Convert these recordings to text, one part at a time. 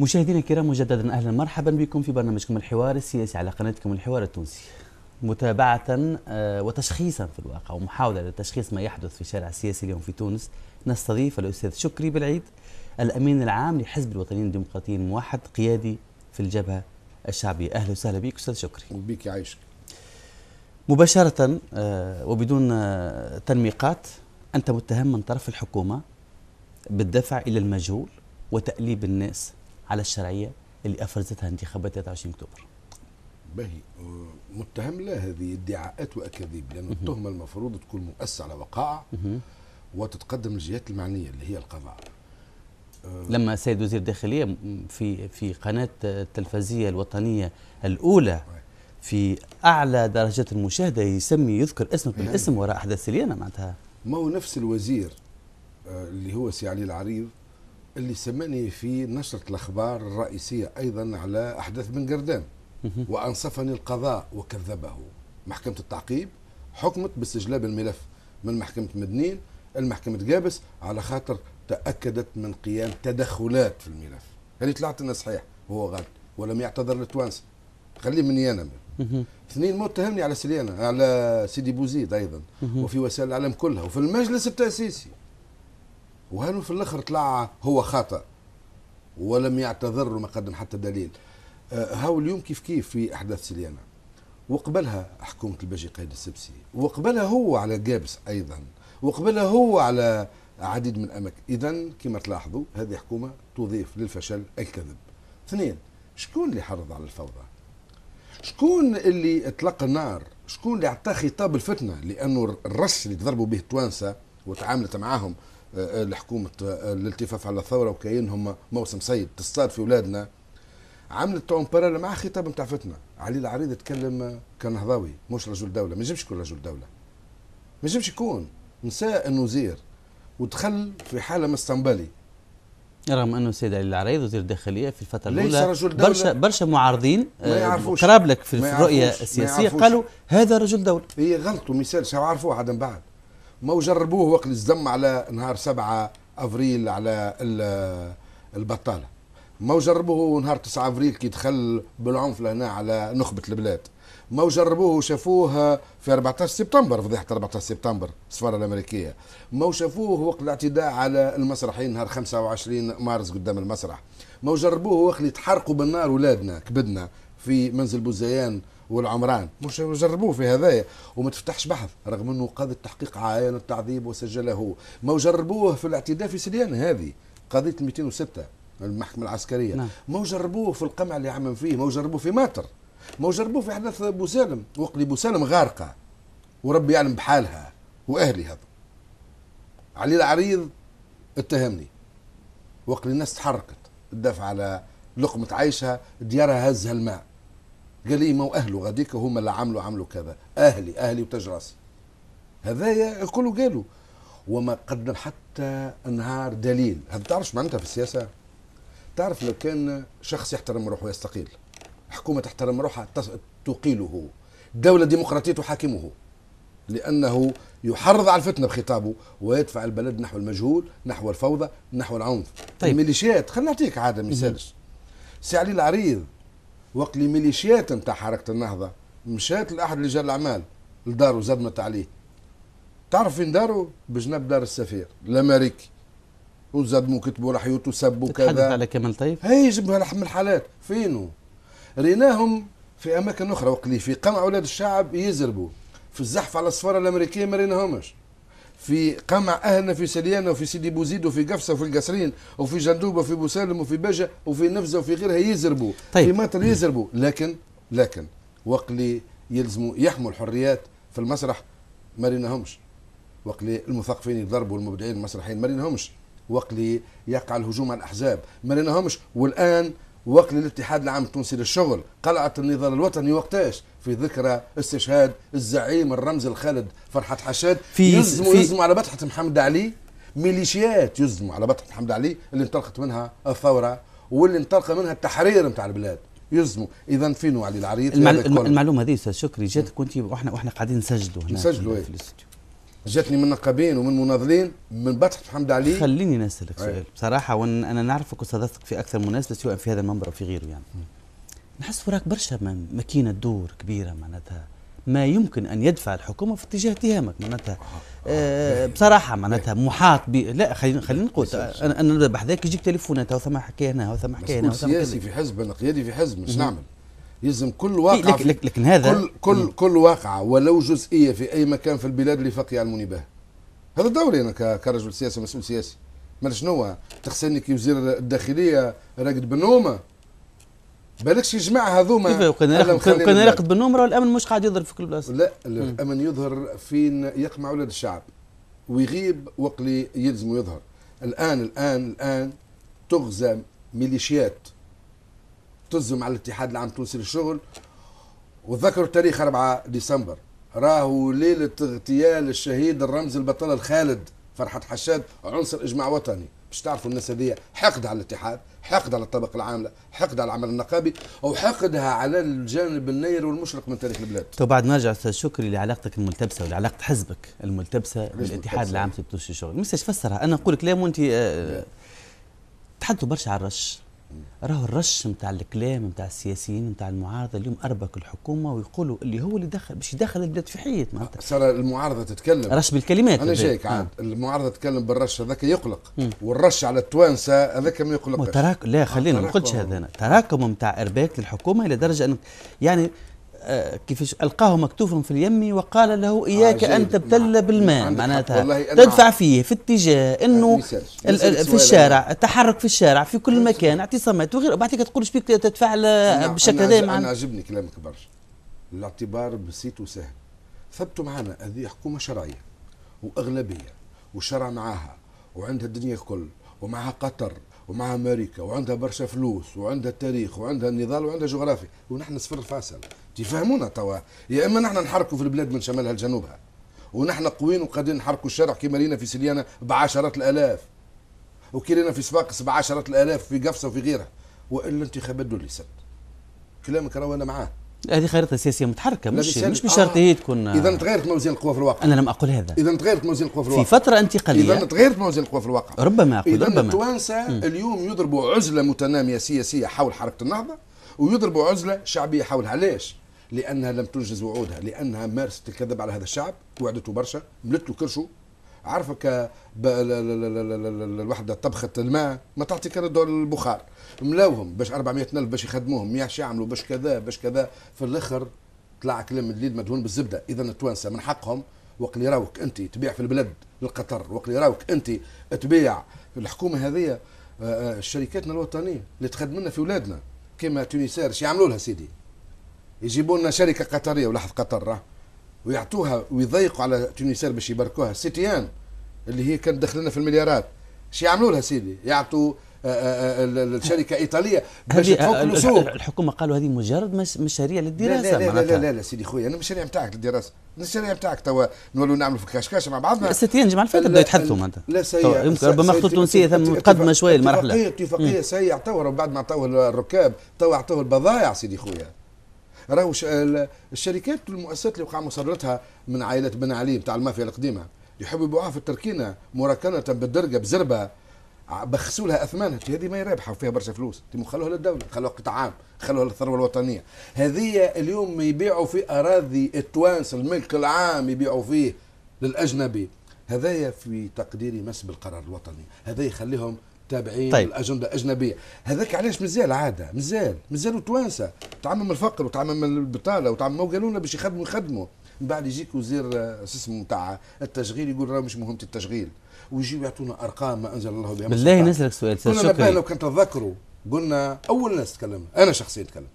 مشاهدينا الكرام مجددا اهلا مرحبا بكم في برنامجكم الحوار السياسي على قناتكم الحوار التونسي متابعة آه، وتشخيصا في الواقع ومحاولة لتشخيص ما يحدث في الشارع السياسي اليوم في تونس نستضيف الأستاذ شكري بالعيد الأمين العام لحزب الوطنيين الديمقراطيين الموحد قيادي في الجبهة الشعبية أهلا وسهلا بك أستاذ شكري وبيك يعيشك مباشرة آه، وبدون آه، تنميقات أنت متهم من طرف الحكومة بالدفع إلى المجهول وتأليب الناس على الشرعية اللي أفرزتها انتخابات 23 أكتوبر باهي أه، متهم لا هذه ادعاءات واكاذيب لان التهمه المفروض تكون مؤسسه على وقائع وتتقدم للجهات المعنيه اللي هي القضاء أه، لما السيد وزير الداخليه في في قناه التلفزيه الوطنيه الاولى في اعلى درجات المشاهده يسمي يذكر اسمك نعم. بالاسم وراء احداث سليانه معناتها ما هو نفس الوزير أه، اللي هو سي علي العريض اللي سمعني في نشرة الأخبار الرئيسية أيضا على أحداث بن قردان وأنصفني القضاء وكذبه محكمة التعقيب حكمت باستجلاب الملف من محكمة مدنين المحكمة جابس على خاطر تأكدت من قيام تدخلات في الملف هل طلعت لنا صحيح هو غلط ولم يعتذر للتوانسة خليه مني أنا اثنين متهمني على سليانة على سيدي بوزيد أيضا وفي وسائل الإعلام كلها وفي المجلس التأسيسي وهل في الاخر طلع هو خطا ولم يعتذر وما قدم حتى دليل أه، هاو اليوم كيف كيف في احداث سليانا وقبلها حكومة الباجي قايد السبسي وقبلها هو على جابس ايضا وقبلها هو على عديد من الاماكن اذا كما تلاحظوا هذه حكومه تضيف للفشل الكذب اثنين شكون اللي حرض على الفوضى شكون اللي اطلق النار شكون اللي اعطى خطاب الفتنه لانه الرش اللي تضربوا به التوانسه وتعاملت معاهم آه، الحكومة آه، الالتفاف على الثورة وكاينهم موسم سيد تصطاد في ولادنا عملت اون مع خطاب نتاع فتنة علي العريض يتكلم آه، كنهضاوي مش رجل دولة ما يجمش يكون رجل دولة ما يجمش يكون نساء الوزير ودخل في حالة مستنبلي رغم انه السيد علي العريض وزير الداخليه في الفتره الاولى رجل دولة برشا برشا معارضين قرابلك في الرؤيه السياسيه قالوا هذا رجل دوله هي غلطوا مثال شو عرفوه عدم بعد ما جربوه وقت الزم على نهار 7 افريل على البطاله ما جربوه نهار 9 افريل كي دخل بالعنف لهنا على نخبه البلاد ما جربوه شافوه في 14 سبتمبر فضيحه 14 سبتمبر السفاره الامريكيه ما شافوه وقت الاعتداء على المسرحيين نهار 25 مارس قدام المسرح ما جربوه وقت اللي تحرقوا بالنار ولادنا كبدنا في منزل بوزيان والعمران مش جربوه في هذايا وما تفتحش بحث رغم انه قاضي التحقيق عاين التعذيب وسجله ما جربوه في الاعتداء في سليان هذه قضيه 206 المحكمه العسكريه نعم. ما جربوه في القمع اللي عمم فيه ما جربوه في ماتر ما جربوه في حدث سالم وقلي سالم غارقه وربي يعلم بحالها واهلي هذا علي العريض اتهمني وقت الناس تحركت تدافع على لقمة عيشها ديارها هزها الماء قال لي ما هو اهله غاديك هما اللي عملوا عملوا كذا اهلي اهلي وتاج راسي هذايا الكل قالوا وما قدم حتى نهار دليل تعرف تعرفش معناتها في السياسه تعرف لو كان شخص يحترم روحه يستقيل حكومه تحترم روحها تقيله دوله ديمقراطيه تحاكمه لانه يحرض على الفتنه بخطابه ويدفع البلد نحو المجهول نحو الفوضى نحو العنف طيب الميليشيات خلينا نعطيك عاده ما يسالش سي علي العريض وقت اللي ميليشيات نتاع حركه النهضه مشات لاحد رجال الاعمال لدارو زدمت عليه تعرف فين دارو بجنب دار السفير الامريكي وزدموا كتبوا يوتوا وسبوا كذا تحدث على كمال طيب هي جبها لحم الحالات فينو ريناهم في اماكن اخرى وقت في قمع اولاد الشعب يزربوا في الزحف على السفاره الامريكيه ما ريناهمش في قمع اهلنا في سليانة وفي سيدي بوزيد وفي قفصة وفي القصرين وفي جندوبة وفي بوسالم وفي باجة وفي نفزة وفي غيرها يزربوا طيب. في مطر يزربوا لكن لكن اللي يلزموا يحموا الحريات في المسرح ما وقت اللي المثقفين يضربوا المبدعين المسرحيين ما وقت اللي يقع الهجوم على الاحزاب ما ريناهمش والان وقت الاتحاد العام التونسي للشغل قلعه النضال الوطني وقتاش في ذكرى استشهاد الزعيم الرمز الخالد فرحت حشاد في يزموا يزموا على بطحه محمد علي ميليشيات يزموا على بطحه محمد علي اللي انطلقت منها الثوره واللي انطلق منها التحرير نتاع البلاد يلزموا اذا فينو علي العريض المعل... المعلومه هذه استاذ شكري جات كنت واحنا واحنا قاعدين نسجلوا هنا نسجلوا في إيه. جاتني من نقابين ومن مناضلين من بطحة محمد علي خليني نسألك إيه. سؤال بصراحة وأنا نعرفك وصادفتك في أكثر مناسبة سواء في هذا المنبر أو في غيره يعني م. نحس وراك برشا ماكينه دور كبيره معناتها ما يمكن ان يدفع الحكومه في اتجاه اتهامك معناتها آه بصراحه معناتها إيه. محاط ب لا خلينا إيه، خلينا نقول إيه، انا انا بحذاك يجيك تليفونات وثم حكايه هنا وثم حكايه هنا سياسي في حزب انا قيادي في حزب مش نعمل يلزم كل واقعة لك لك لكن هذا كل كل, كل واقعة ولو جزئية في أي مكان في البلاد اللي فقي يعلموني بها هذا دوري أنا كرجل سياسي مسؤول سياسي ما شنو تخسرني كي وزير الداخلية راقد بنومة بالكش يجمع هذوما كان يراقد بالنمره والامن مش قاعد يظهر في كل بلاصه لا الامن يظهر فين يقمع ولاد الشعب ويغيب وقت اللي يلزم يظهر الان الان الان تغزى ميليشيات تزم على الاتحاد العام التونسي للشغل وذكروا تاريخ 4 ديسمبر راهو ليله اغتيال الشهيد الرمز البطل الخالد فرحه حشاد عنصر اجماع وطني باش تعرفوا الناس هذه حقد على الاتحاد حقد على الطبقه العامله حقد على العمل النقابي او حقدها على الجانب النير والمشرق من تاريخ البلاد تو طيب، بعد ما نرجع استاذ شكري لعلاقتك الملتبسه ولعلاقه حزبك الملتبسه بالاتحاد العام في الشغل مش فسرها انا نقول كلام وانت أه تحدثوا برشا على الرش راهو الرش نتاع الكلام نتاع السياسيين نتاع المعارضه اليوم اربك الحكومه ويقولوا اللي هو اللي دخل باش يدخل البلاد في حيط معناتها صار أه، المعارضه تتكلم رش بالكلمات انا جايك عاد آه. المعارضه تتكلم بالرش هذاك يقلق م. والرش على التوانسه هذاك ما يقلقش تراك لا خلينا ما نقولش هذا انا تراكم نتاع ارباك للحكومه الى درجه انك يعني آه، كيفاش القاه مكتوفا في اليم وقال له آه، اياك ان تبتل نعم. بالماء معناتها تدفع فيه في اتجاه انه في الشارع التحرك في الشارع في كل مكان اعتصامات وغيره بعد تقول شبيك تتفاعل نعم، بشكل هذا انا عجبني كلامك برشا الاعتبار بسيط وسهل ثبتوا معنا هذه حكومه شرعيه واغلبيه وشرع معاها وعندها الدنيا الكل ومعها قطر ومع امريكا وعندها برشا فلوس وعندها تاريخ وعندها نضال وعندها جغرافيا ونحن صفر فاصل تفهمونا توا يا اما نحن نحركوا في البلاد من شمالها لجنوبها ونحن قوين وقادرين نحركوا الشارع كما رينا في سليانة بعشرات الالاف وكي رينا في صفاقس بعشرات الالاف في قفصه وفي غيرها والا الانتخابات دول سد كلامك راهو انا معاه هذه خريطه سياسيه متحركه مش مش بشرط آه. هي تكون اذا تغيرت موازين القوى في الواقع انا لم اقل هذا اذا تغيرت موازين القوى في الواقع في فتره انتقاليه اذا تغيرت موازين القوى في الواقع ربما اقول ربما التوانسه اليوم يضربوا عزله متناميه سياسيه حول حركه النهضه ويضربوا عزله شعبيه حولها ليش لانها لم تنجز وعودها لانها مارست الكذب على هذا الشعب وعدته برشا ملت له كرشه عارفك الوحده طبخت الماء ما تعطي كان البخار ملاوهم باش 400 الف باش يخدموهم باش يعملوا باش كذا باش كذا في الاخر طلع كلام الليل مدهون بالزبده اذا التوانسه من حقهم وقت اللي راوك انت تبيع في البلاد للقطر وقت اللي راوك انت تبيع الحكومه هذه آه، آه، الشركات الوطنيه اللي تخدم لنا في ولادنا كيما شو يعملوا لها سيدي يجيبوا لنا شركه قطريه ولاحظ قطر ويعطوها ويضيقوا على تونيسير باش يبركوها سيتيان اللي هي كانت دخلنا في المليارات شو يعملوا لها سيدي يعطوا آه، آه، آه، الشركه الايطاليه باش تفك الاسوق الحكومه قالوا هذه مجرد مشاريع للدراسه لا لا لا, لا, لا, لا سيدي خويا انا المشاريع نتاعك للدراسه المشاريع نتاعك توا نولوا نعملوا في الكاشكاش مع بعضنا الستين الجمعه اللي فاتت بداوا يتحدثوا معناتها لا سيء يمكن ربما خطوط تونسيه ثم متقدمه شويه المرحله اتفاقيه اتفاقيه سيء توا بعد ما عطوه الركاب توا عطوه البضائع سيدي خويا راهو الشركات والمؤسسات اللي وقع مصدرتها من عائله بن علي بتاع المافيا القديمه يحبوا يبيعوها في التركينه مركنه بالدرقه بزربه بخسوا لها اثمانها هذه ما رابحه وفيها برشا فلوس تم خلوها للدوله خلوها قطاع عام خلوها للثروه الوطنيه هذه اليوم يبيعوا في اراضي التوانسه الملك العام يبيعوا فيه للاجنبي هذايا في تقديري مس بالقرار الوطني هذا يخليهم تابعين طيب. الاجنده الاجنبيه هذاك علاش مازال عاده مازال مازالوا توانسه تعمم الفقر وتعمم البطاله وتعمم قالوا لنا باش يخدموا يخدموا من بعد يجيك وزير آه، اسمه نتاع التشغيل يقول راه مش مهمتي التشغيل ويجيو يعطونا ارقام ما انزل الله بها بالله نسالك سؤال كنا بالله لو كان تذكروا قلنا اول ناس تكلمنا انا شخصيا تكلمت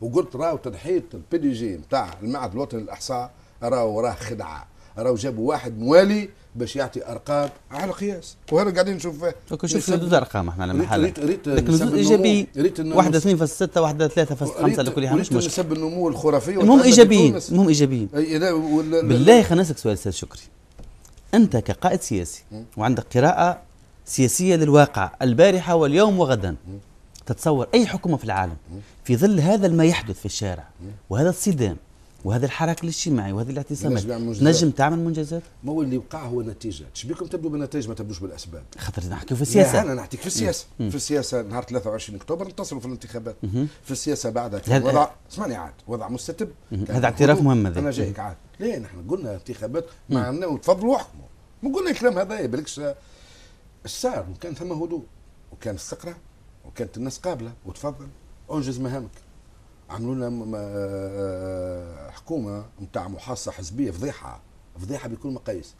وقلت راهو تضحيه البي دي جي نتاع المعهد الوطني للاحصاء راهو راه خدعه راهو جابوا واحد موالي باش يعطي ارقام على قياس وهذا قاعدين نشوف فيه شوف ردود ارقام احنا على المحل ريت ريت لكن ردود ايجابي واحده 2.6 واحده خمسه لكل حال مش مشكل نسب النمو الخرافي المهم ايجابيين المهم ايجابيين بالله خلينا نسالك سؤال استاذ شكري أنت كقائد سياسي وعندك قراءة سياسية للواقع البارحة واليوم وغدا تتصور أي حكومة في العالم في ظل هذا ما يحدث في الشارع وهذا الصدام وهذا الحراك الاجتماعي وهذه الاعتصامات نجم تعمل منجزات؟ ما هو اللي وقع هو نتيجه، بكم تبدو بالنتائج ما تبدوش بالاسباب. خاطر نحكي في السياسه. انا نحكيك في السياسه، في السياسه نهار 23 اكتوبر انتصروا في الانتخابات، في السياسه بعدها كان وضع اسمعني عاد وضع مستتب. هذا اعتراف مهم هذا. انا جايك عاد. لا نحن قلنا انتخابات معنا وتفضلوا واحكموا ما قلنا الكلام هذا بالعكس صار؟ وكان ثم هدوء وكان السقرة وكانت الناس قابلة وتفضل انجز مهامك عملوا لنا آه، آه، حكومة نتاع محاصه حزبية فضيحة فضيحة بكل مقاييس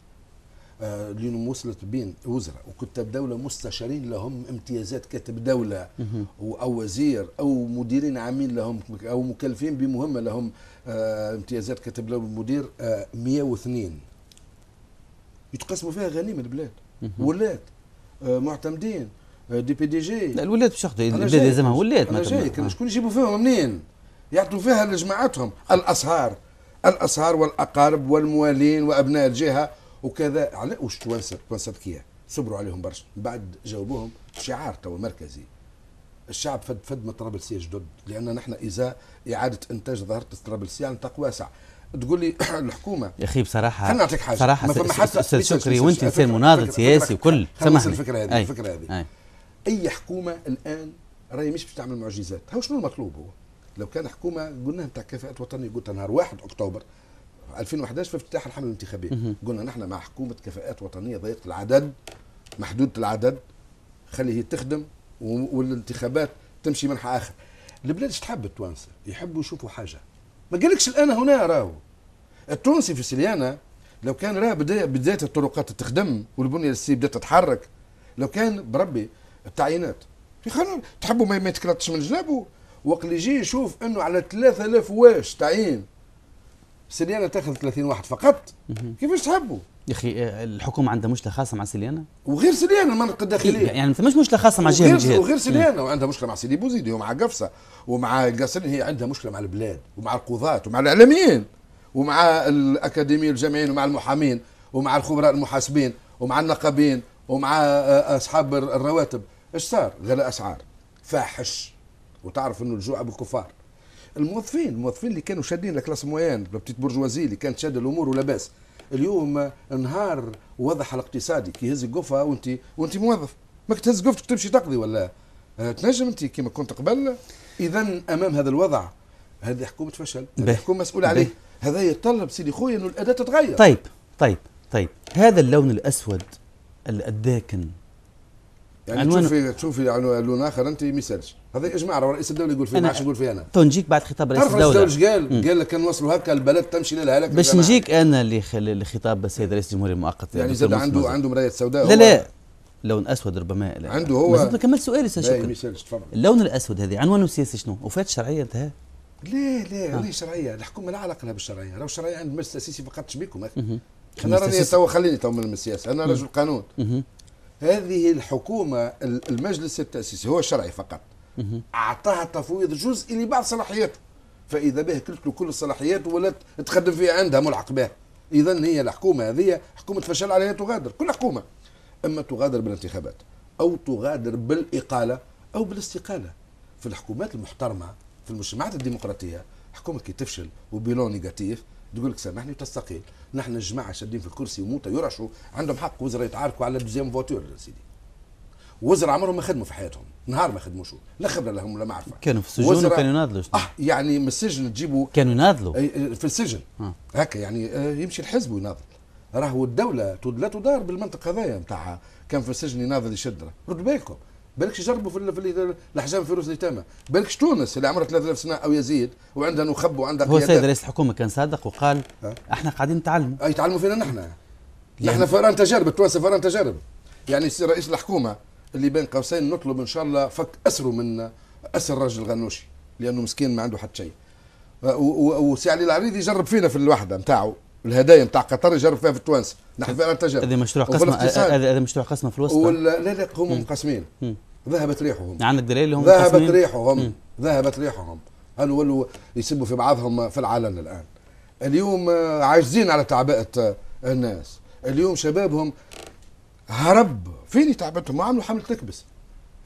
آه، لين وصلت بين وزراء وكتاب دولة مستشارين لهم امتيازات كاتب دولة أو وزير أو مديرين عامين لهم أو مكلفين بمهمة لهم آه، امتيازات كتب لهم المدير 102 آه، يتقسموا فيها غنيمه البلاد ولاد آه، معتمدين دي بي دي جي لا الولاد مش ياخذوا البلاد لازمها ولاد شكون يجيبوا فيهم منين؟ يعطوا فيها لجماعتهم الاسهار الاسهار والاقارب والموالين وابناء الجهه وكذا على واش التوانسه التوانسه صبروا عليهم برشا بعد جاوبوهم شعار تو مركزي الشعب فد فد من الطرابلسيه جدد لان نحن اذا اعاده انتاج ظاهره الطرابلسيه على نطاق واسع تقول لي الحكومه يا اخي بصراحه خليني اعطيك حاجه صراحه استاذ شكري وانت انسان مناضل سياسي وكل سامحني الفكره هذه الفكره هذه اي حكومه الان راهي مش باش تعمل معجزات هو شنو المطلوب هو لو كان حكومه قلنا نتاع كفاءات وطنيه قلت نهار 1 اكتوبر 2011 في افتتاح الحمله الانتخابيه قلنا نحن مع حكومه كفاءات وطنيه ضيقه العدد محدوده العدد خلي هي تخدم والانتخابات تمشي من اخر البلاد تحب التوانسه يحبوا يشوفوا حاجه ما قالكش الان هنا راهو التونسي في سليانه لو كان راه بداية بداية الطرقات تخدم والبنية السي بدات تتحرك لو كان بربي التعيينات في خلال تحبوا ما يتكلطش من جنابه وقت اللي يجي يشوف انه على 3000 واش تعيين سليانة تاخذ 30 واحد فقط كيفاش تحبوا يا اخي الحكومه عندها مشكله خاصه مع سليانه وغير سليانه المنطقه الداخليه إيه، يعني مش مشكله خاصه مع جهه وغير, وغير سليانه إيه. وعندها مشكله مع سيدي بوزيدي ومع قفصه ومع القاسرين هي عندها مشكله مع البلاد ومع القضاة ومع الاعلاميين ومع الاكاديميين الجامعيين ومع المحامين ومع الخبراء المحاسبين ومع النقابين ومع آه، اصحاب الرواتب ايش صار؟ غلاء اسعار فاحش وتعرف انه الجوع بالكفار الموظفين الموظفين اللي كانوا شادين لكلاس مويان بتيت برجوازي اللي كانت شاده الامور ولاباس اليوم نهار وضح الاقتصادي كي يهز القفه وانت وانت موظف ما تهز قفتك تمشي تقضي ولا آه، تنجم انت كما كنت قبل اذا امام هذا الوضع هذه حكومه فشل الحكومه حكومه عليه هذا يتطلب سيدي خويا انه الاداه تتغير طيب طيب طيب هذا اللون الاسود الداكن يعني عنوان... تشوفي تشوفي عنوان يعني اخر انت ما يسالش هذا اجماع رئيس الدوله يقول فيه ما يقول فيه انا تو نجيك بعد خطاب رئيس الدوله تعرف قال قال لك نوصلوا هكا البلد تمشي للهلاك باش نجيك انا اللي لخطاب السيد رئيس الجمهوريه المؤقت يعني زاد عنده عنده مرايه سوداء لا لا لون اسود ربما لا. عنده هو ما كملت سؤالي شكرا اللون الاسود هذه عنوانه السياسي شنو؟ وفات شرعيه انتهى؟ لا لا هذه آه. شرعيه الحكومه لا علاقه لها بالشرعيه لو الشرعيه عند المجلس التاسيسي فقط بكم انا راني تو خليني تو من السياسه انا رجل قانون هذه الحكومة المجلس التأسيسي هو شرعي فقط أعطاها تفويض جزئي لبعض صلاحياته فإذا به كلت له كل الصلاحيات ولا تخدم فيها عندها ملحق بها إذا هي الحكومة هذه حكومة فشل عليها تغادر كل حكومة أما تغادر بالانتخابات أو تغادر بالإقالة أو بالاستقالة في الحكومات المحترمة في المجتمعات الديمقراطية حكومة كي تفشل وبيلون نيجاتيف تقول لك سامحني وتستقيل نحن الجماعه شادين في الكرسي وموتى يرعشوا عندهم حق وزراء يتعاركوا على دوزيام فواتور يا سيدي وزراء عمرهم ما خدموا في حياتهم نهار ما خدموش لا خبره لهم ولا معرفه كانوا في السجون وكانوا يناضلوا آه يعني من السجن تجيبوا كانوا يناضلوا في السجن آه. هكا يعني آه، يمشي الحزب ويناضل راهو الدوله لا تدار بالمنطقه هذايا نتاع كان في السجن يناضل يشد رد بالكم بالكش جربوا في, في الاحجام فيروس اليتامى بالكش تونس اللي عمرها 3000 سنه او يزيد وعندها نخب وعندها هو السيد رئيس الحكومه كان صادق وقال أه؟ احنا قاعدين نتعلم اي يتعلموا فينا نحن يعني نحن فران تجارب التوانسه فران تجارب يعني رئيس الحكومه اللي بين قوسين نطلب ان شاء الله فك اسره من اسر الراجل الغنوشي لانه مسكين ما عنده حتى شيء وسي علي العريض يجرب فينا في الوحده نتاعو الهدايا نتاع قطر يجرب فيها في التوانسه نحن فيها تجارب هذا مشروع قسمه هذا مشروع قسمه في الوسط لا لا هم مقسمين ذهبت ريحهم عندك دليل هم ذهبت تصميم. ريحهم م. ذهبت ريحهم هل ولوا يسبوا في بعضهم في العلن الان اليوم آه، عاجزين على تعبئه آه، الناس اليوم شبابهم هرب فين تعبتهم ما عملوا حمله تكبس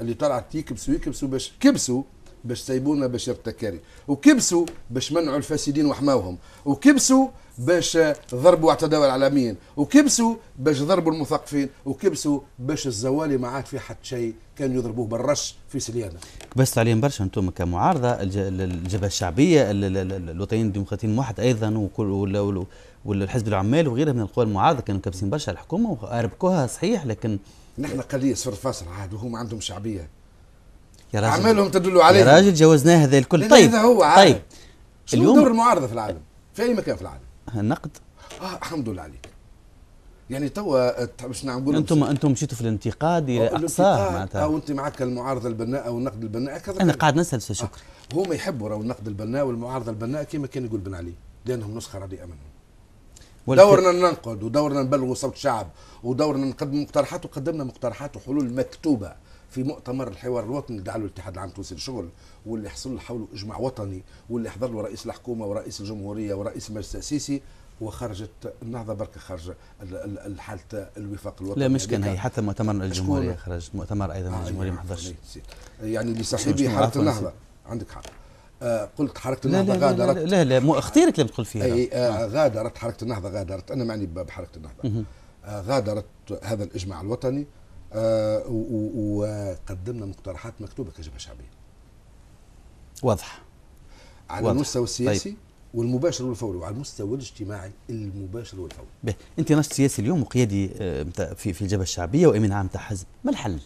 اللي طلعت يكبسوا يكبسوا باش كبسوا باش سايبونا باش يرتكاري وكبسوا باش منعوا الفاسدين وحماوهم وكبسوا باش ضربوا اعتداوا العالميين وكبسوا باش ضربوا المثقفين وكبسوا باش الزوالي ما عاد في حد شيء كانوا يضربوه بالرش في سليانه كبست عليهم برشا انتم كمعارضه الجبهه الشعبيه الوطنيين الديمقراطيين الموحد ايضا وكل والحزب العمال وغيرها من القوى المعارضه كانوا كابسين برشا الحكومه واربكوها صحيح لكن نحن قليل صفر فاصل عاد وهم عندهم شعبيه يا راجل اعمالهم تدل عليه يا راجل جوزناه هذا الكل طيب هذا هو عالم. طيب شنو اليوم دور المعارضه في العالم في اي مكان في العالم النقد اه الحمد لله عليك يعني توا باش نعم نقول انتم انتم مشيتوا في الانتقاد الى آه، اقصاه معناتها او انت معك المعارضه البناء او النقد البناء كذا انا قاعد نسال استاذ شكري آه. هما يحبوا راهو النقد البناء والمعارضه البناء كما كان يقول بن علي لانهم نسخه رديئه منهم دورنا ننقد ودورنا نبلغوا صوت الشعب ودورنا نقدم مقترحات وقدمنا مقترحات وحلول مكتوبه في مؤتمر الحوار الوطني اللي دعاه الاتحاد العام التونسي للشغل واللي حصل حوله اجماع وطني واللي حضر له رئيس الحكومه ورئيس الجمهوريه ورئيس المجلس التاسيسي وخرجت النهضه برك خرج الحالة الوفاق الوطني لا مش كان هي حتى مؤتمر الجمهوريه خرج مؤتمر ايضا آه الجمهوريه ما يعني حضرش يعني اللي صاحبي حركه النهضه عندك حق آه، قلت حركه النهضه غادرت لا لا, مو اختيرك اختيارك لم تقول فيها اي آه، آه. غادرت حركه النهضه غادرت انا معني بحركه النهضه غادرت هذا الاجماع الوطني آه، وقدمنا مقترحات مكتوبه كجبهه شعبيه واضح على واضح. المستوى طيب. السياسي طيب. والمباشر والفوري وعلى المستوى الاجتماعي المباشر والفوري به. انت ناشط سياسي اليوم وقيادي آه، في في الجبهه الشعبيه وامين عام تاع حزب ما الحل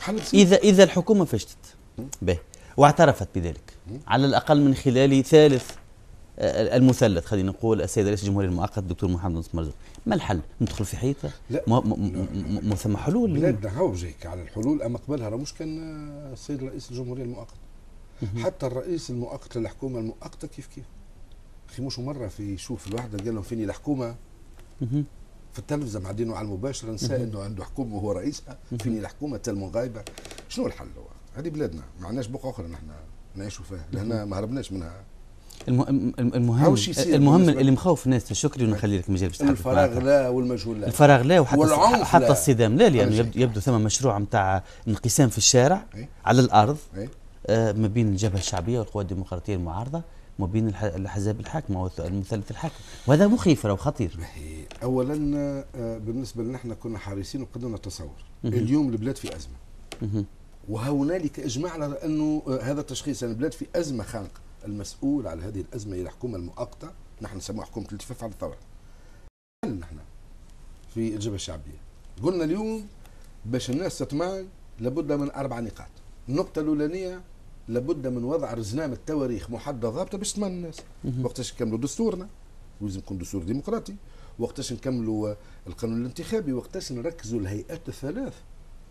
حل اذا اذا الحكومه فشلت به واعترفت بذلك على الاقل من خلال ثالث آه، المثلث خلينا نقول السيد رئيس الجمهوريه المؤقت الدكتور محمد نصر مرزوق ما الحل ندخل في حيطه لا ما ثم حلول بلادنا هوجك على الحلول اما قبلها راه مش كان آه، السيد رئيس الجمهوريه المؤقت حتى الرئيس المؤقت للحكومه المؤقته كيف كيف اخي مش مره في شوف الواحد قال لهم فيني الحكومه في التلفزه معدينه على المباشر نسى انه عنده حكومه وهو رئيسها فيني الحكومه تلمون غايبه شنو الحل هو؟ هذه بلادنا ما عندناش بقعه اخرى نحن نعيشوا فيها لان ما هربناش منها المهم المهم المهم اللي مخوف الناس شكري ونخلي لك مجال باش الفراغ لا والمجهول لا الفراغ لا وحتى حتى الصدام لا لانه يعني يبدو ثم مشروع نتاع انقسام في الشارع ايه؟ على الارض ايه؟ آه ما بين الجبهه الشعبيه والقوى الديمقراطيه المعارضه ما بين الاحزاب الحاكمه المثلث الحاكم وهذا مخيف وخطير اولا آه، بالنسبه لنا احنا كنا حريصين وقدرنا نتصور اليوم البلاد في ازمه وهنالك اجماع على انه آه، هذا التشخيص يعني البلاد في ازمه خانقه المسؤول على هذه الازمه هي الحكومه المؤقته نحن نسموها حكومه الالتفاف على الثوره نحن في الجبهه الشعبيه قلنا اليوم باش الناس تطمئن لابد من اربع نقاط النقطه الاولانيه لابد من وضع رزنامة تواريخ محددة ضابطة باش تطمئن الناس وقتاش نكملوا دستورنا ولازم يكون دستور ديمقراطي وقتاش نكملوا القانون الانتخابي وقتاش نركزوا الهيئات الثلاث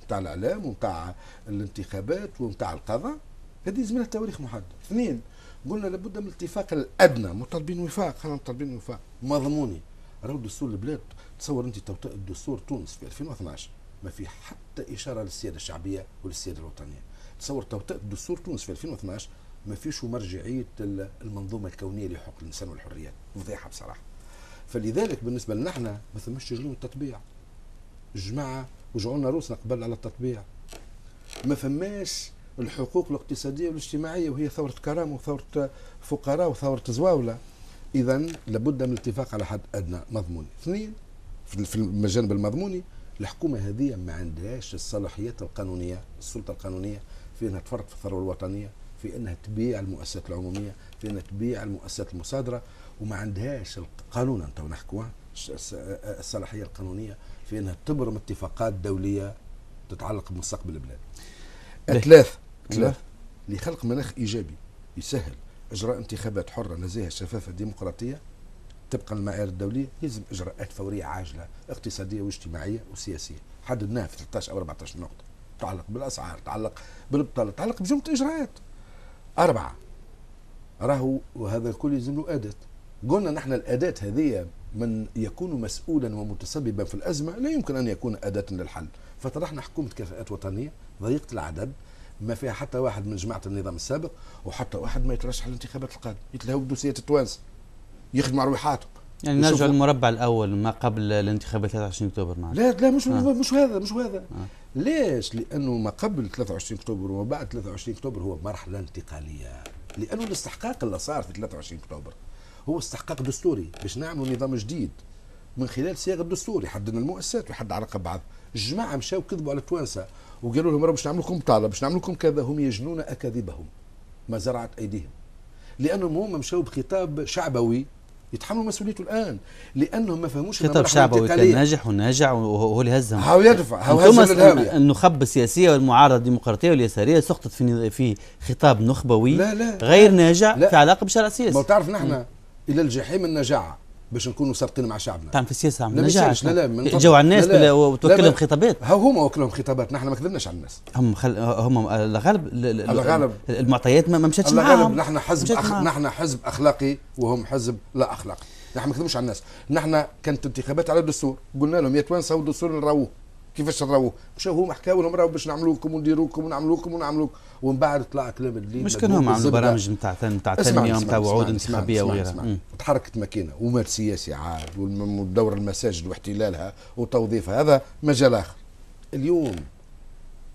نتاع الاعلام ونتاع الانتخابات ونتاع القضاء هذه لازم لها تواريخ محدده اثنين قلنا لابد من الاتفاق الادنى مطالبين وفاق خلينا مطالبين وفاق مضموني راهو دستور البلاد تصور انت الدستور تونس في 2012 ما في حتى اشاره للسياده الشعبيه وللسياده الوطنيه تصور توطئه دستور تونس في 2012 ما فيش مرجعيه المنظومه الكونيه لحقوق الانسان والحريات فضيحه بصراحه فلذلك بالنسبه لنا احنا ما ثمش تجريم التطبيع الجماعه وجعوا لنا روسنا قبل على التطبيع ما فماش الحقوق الاقتصادية والاجتماعية وهي ثورة كرامة وثورة فقراء وثورة زواولة إذا لابد من الاتفاق على حد أدنى مضموني اثنين في الجانب المضموني الحكومة هذه ما عندهاش الصلاحيات القانونية السلطة القانونية في أنها تفرق في الثروة الوطنية في أنها تبيع المؤسسات العمومية في أنها تبيع المؤسسات المصادرة وما عندهاش القانون أنت نحكوها الصلاحية القانونية في أنها تبرم اتفاقات دولية تتعلق بمستقبل البلاد ثلاث ثلاث لخلق مناخ ايجابي يسهل اجراء انتخابات حره نزيهة شفافه ديمقراطيه طبقا للمعايير الدوليه يلزم اجراءات فوريه عاجله اقتصاديه واجتماعيه وسياسيه حددناها في 13 او 14 نقطه تعلق بالاسعار تعلق بالبطاله تعلق بجمله اجراءات اربعه راهو وهذا الكل يلزم له اداه قلنا نحن الاداه هذه من يكون مسؤولا ومتسببا في الازمه لا يمكن ان يكون اداه للحل فطرحنا حكومه كفاءات وطنيه ضيقه العدد ما فيها حتى واحد من جماعه النظام السابق وحتى واحد ما يترشح للانتخابات القادمه يتلهوا بدوسيات التوانسه يخدموا على روحاتهم يعني نرجع للمربع الاول ما قبل الانتخابات 23 اكتوبر معك لا لا مش آه. مش هذا مش هذا آه. ليش؟ لانه ما قبل 23 اكتوبر وما بعد 23 اكتوبر هو مرحله انتقاليه لانه الاستحقاق اللي صار في 23 اكتوبر هو استحقاق دستوري باش نعملوا نظام جديد من خلال صياغه دستوري حددنا المؤسسات وحد على بعض الجماعه مشاو كذبوا على التوانسه وقالوا لهم راه باش نعمل لكم طاله باش نعمل لكم كذا هم يجنون اكاذيبهم ما زرعت ايديهم لانهم هم مشاو بخطاب شعبوي يتحملوا مسؤوليته الان لانهم ما فهموش خطاب شعبوي كان ناجح وناجع وهو اللي هزهم هو يدفع هو هز النخب السياسيه والمعارضه الديمقراطيه واليساريه سقطت في في خطاب نخبوي لا لا غير ناجع لا في علاقه بشارع سياسي ما تعرف نحن الى الجحيم النجاعه باش نكونوا صادقين مع شعبنا تعمل في السياسه عم نجاح. لا لا من جو على الناس وتوكلهم خطابات ها هما وكلهم خطابات نحن ما كذبناش على الناس هم خل... هم الغالب الغالب المعطيات ما مشاتش معاهم الغالب نحن حزب أخ... نحن حزب اخلاقي وهم حزب لا اخلاقي نحن ما نكذبوش على الناس نحن كانت انتخابات على الدستور قلنا لهم يا توانسه والدستور نراوه كيفاش تضروه مشاو هما حكاوا لهم راهو باش نعملوكم ونديروكم ونعملوكم ونعملوك ومن بعد طلع كلام الليل مش كان هما عملوا برامج نتاع نتاع تنميه نتاع وعود انتخابيه وغيرها تحركت ماكينه ومال سياسي عاد ودور المساجد واحتلالها وتوظيفها هذا مجال اخر اليوم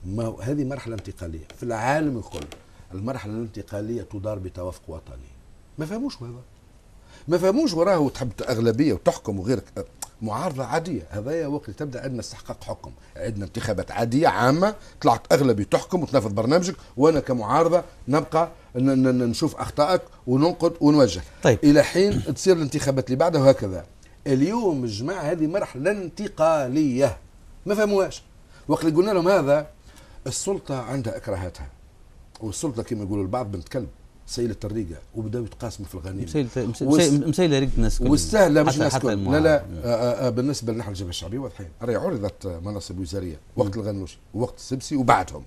ما هذه مرحله انتقاليه في العالم الكل المرحله الانتقاليه تدار بتوافق وطني ما فهموش هذا ما فهموش وراه تحب اغلبيه وتحكم وغيرك معارضه عاديه هذايا وقت تبدا عندنا استحقاق حكم عندنا انتخابات عاديه عامه طلعت اغلبيه تحكم وتنفذ برنامجك وانا كمعارضه نبقى نشوف اخطائك وننقد ونوجه طيب. الى حين تصير الانتخابات اللي بعدها وهكذا اليوم الجماعه هذه مرحله انتقاليه ما فهموهاش وقت اللي قلنا لهم هذا السلطه عندها اكراهاتها والسلطه كما يقولوا البعض بنت كلب سيل الريقه وبداوا يتقاسموا في الغنيمه مسيله مسيله رقد الناس كلهم والسهله مش ناس كلهم لا لا آآ آه، آآ آه، آه، بالنسبه لنحو الجبهه الشعبيه واضحين راهي عرضت مناصب وزاريه وقت الغنوشي وقت السبسي وبعدهم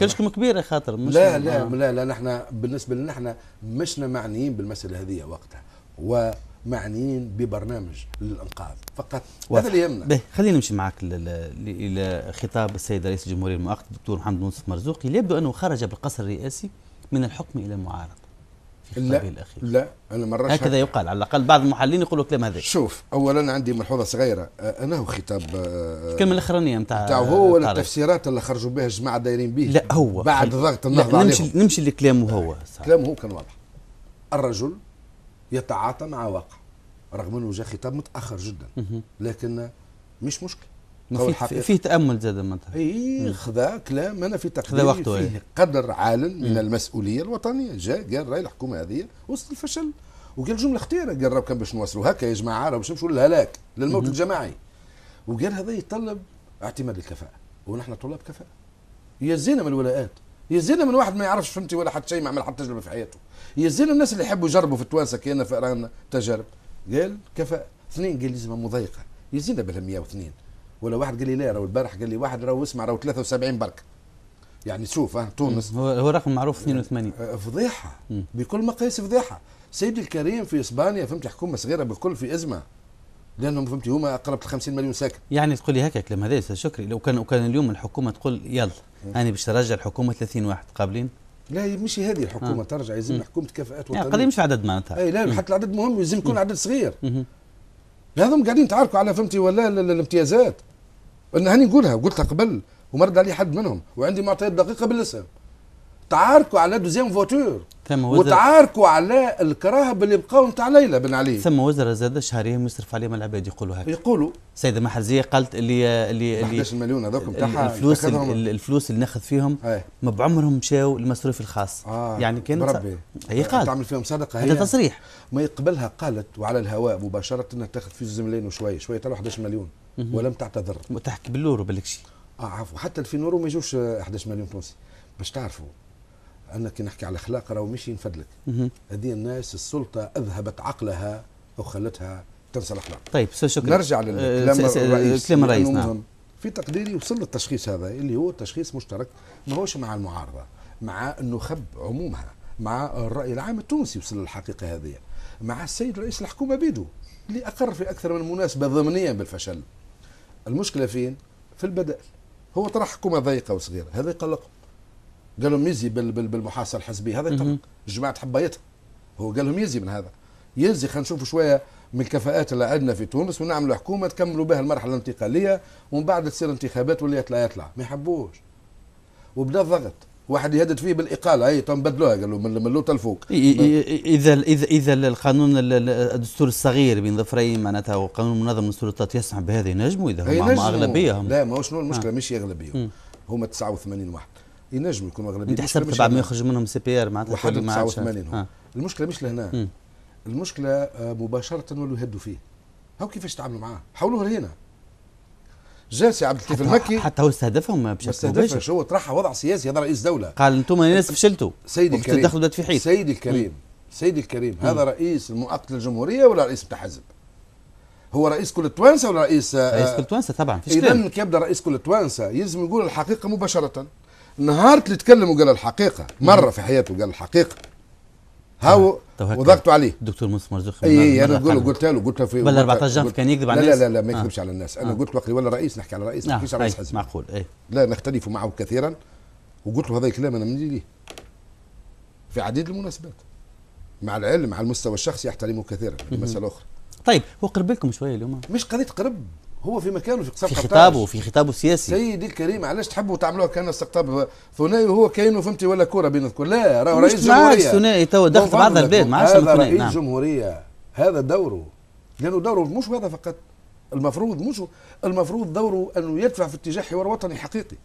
كلشكم كبيره خاطر مش لا لا لا لا نحن بالنسبه لنا نحن مشنا معنيين بالمساله هذه وقتها ومعنيين ببرنامج للانقاذ فقط هذا اللي يهمنا خلينا نمشي معك الى خطاب السيد رئيس الجمهوريه المؤقت الدكتور محمد منصف مرزوقي يبدو انه خرج بالقصر الرئاسي من الحكم الى المعارضه في لا الأخير. لا انا مره هكذا حق. يقال على الاقل بعض المحللين يقولوا الكلام هذا شوف اولا عندي ملحوظه صغيره انا هو خطاب الكلمه الاخرانيه نتاع نتاع هو ولا التفسيرات اللي خرجوا بها الجماعه دايرين به لا هو بعد ضغط النهضه عليهم نمشي نمشي لكلامه هو كلامه هو كان واضح الرجل يتعاطى مع واقع رغم انه جاء خطاب متاخر جدا لكن مش مشكل فيه, فيه تامل زاد المنطقه اي خذا كلام انا في تقديري وقته فيه ايه. قدر عال من مم. المسؤوليه الوطنيه جاء قال راي الحكومه هذه وسط الفشل وقال جمله خطيره قال كان باش نواصلوا هكا يا جماعه راه باش نمشوا للهلاك للموت مم. الجماعي وقال هذا يتطلب اعتماد الكفاءه ونحن طلاب كفاءه يزينا من الولاءات يزينا من واحد ما يعرفش فهمتي ولا حتى شيء ما عمل حتى تجربه في حياته يزينا الناس اللي يحبوا يجربوا في توانسه كاينه في تجارب قال كفاءه اثنين قال لازم مضايقه يزينا بالهم 102 ولا واحد قال لي لا راهو البارح قال لي واحد راهو اسمع راهو 73 برك يعني شوف اه تونس هو, هو رقم معروف 82 آه، آه، فضيحه بكل مقاييس فضيحه سيدي الكريم في اسبانيا فهمت حكومه صغيره بالكل في ازمه لانهم فهمت هما اقرب 50 مليون ساكن يعني تقول لي هكا كلام هذا استاذ شكري لو كان لو كان اليوم الحكومه تقول يلا إيه. انا باش ترجع الحكومه 30 واحد قابلين لا مش هذه الحكومه آه. ترجع يلزم حكومه كفاءات وطنيه يعني قليل مش عدد معناتها اي لا حتى العدد مهم يلزم يكون عدد صغير هذوم قاعدين يتعاركوا على فهمتي ولا الامتيازات انا هاني نقولها قلتها قبل وما رد علي حد منهم وعندي معطيات دقيقه باللسان تعاركوا على دوزيام فوتور ثم وزر وتعاركوا على الكراهب اللي بقاو نتاع ليلى بن علي ثم وزراء زاد شهريا مصرف عليهم العباد يقولوا هكا يقولوا سيدة محرزيه قالت اللي اللي 11 مليون هذوك نتاعها الفلوس الفلوس اللي ناخذ فيهم إيه. ما بعمرهم مشاو للمصروف الخاص آه يعني كانت بربي هي آه، قالت تعمل فيهم صدقه هي هذا تصريح ما يقبلها قالت وعلى الهواء مباشره انها تاخذ في زملين وشويه شويه طلعوا 11 مليون ولم تعتذر وتحكي باللورو بالك شيء اه عفوا حتى 2000 يورو ما يجوش 11 مليون تونسي باش تعرفوا انا كي نحكي على الاخلاق راهو مش ينفدلك هذه الناس السلطه اذهبت عقلها او خلتها تنسى الاخلاق طيب شكرا نرجع للكلام أه، الرئيس أه، كلام الرئيس نعم في تقديري وصل للتشخيص هذا اللي هو تشخيص مشترك ماهوش مع المعارضه مع النخب عمومها مع الراي العام التونسي وصل للحقيقه هذه مع السيد رئيس الحكومه بيدو اللي اقر في اكثر من مناسبه ضمنيا بالفشل المشكله فين في البدائل هو طرح حكومه ضيقه وصغيره هذا قلقه قال لهم يزي بالمحاصصه الحزبيه هذا الجماعه حبيتها هو قال لهم يزي من هذا يزي خلينا نشوفوا شويه من الكفاءات اللي عندنا في تونس ونعملوا حكومه تكملوا بها المرحله الانتقاليه ومن بعد تصير انتخابات واللي يطلع يطلع ما يحبوش وبدا الضغط واحد يهدد فيه بالاقاله اي بدلوها قالوا من اللوطه الفوق اذا اذا اذا القانون الدستور الصغير بين ظفرين معناتها وقانون منظم السلطات يسمح بهذه نجم اذا هم اغلبيه هم لا هو شنو المشكله آه. مش اغلبيه هم 89 واحد ينجم يكونوا اغلبيه انت حسبت بعد ما يخرج منهم سي بي ار معناتها وحد 89 المشكله مش لهنا مم. المشكله آه، مباشره ولا يهدوا فيه هاو كيفاش تعاملوا معاه حولوه لهنا جا سي عبد اللطيف المكي حتى هو استهدفهم بشكل استهدفش هو طرحها وضع سياسي هذا رئيس دوله قال انتم ناس فشلتوا سيدي الكريم تدخلوا في حيط سيدي الكريم سيدي الكريم مم. هذا رئيس المؤقت للجمهوريه ولا رئيس بتاع حزب؟ هو رئيس كل التوانسه ولا رئيس آه، رئيس كل التوانسه طبعا اذا كيبدا رئيس كل التوانسه يلزم يقول الحقيقه مباشره نهار اللي تكلم وقال الحقيقه مره في حياته قال الحقيقه هاو آه، وضغطوا عليه دكتور موسى مرزوق اي انا نقول قلت له قلت له في ولا 14 جنب كان يكذب على الناس لا لا لا ما يكذبش آه. على الناس انا آه. قلت وقت ولا رئيس نحكي على رئيس آه، نحكيش على رئيس طيب، حزب معقول اي لا نختلف معه كثيرا وقلت له هذا الكلام انا مني ليه في عديد المناسبات مع العلم على المستوى الشخصي احترمه كثيرا مساله اخرى طيب هو قرب لكم شويه اليوم مش قضيه قرب هو في مكانه في في خطابه في خطابه السياسي سيدي الكريم علاش تحبوا تعملوها كان استقطاب ثنائي وهو كاينه فهمتي ولا كره بين الكل لا راه رئيس جمهوريه ثنائي تو دخلت بعض البلاد ما عادش نعم رئيس نعم. جمهوريه هذا دوره لانه دوره مش هذا فقط المفروض مش المفروض دوره انه يدفع في اتجاه حوار وطني حقيقي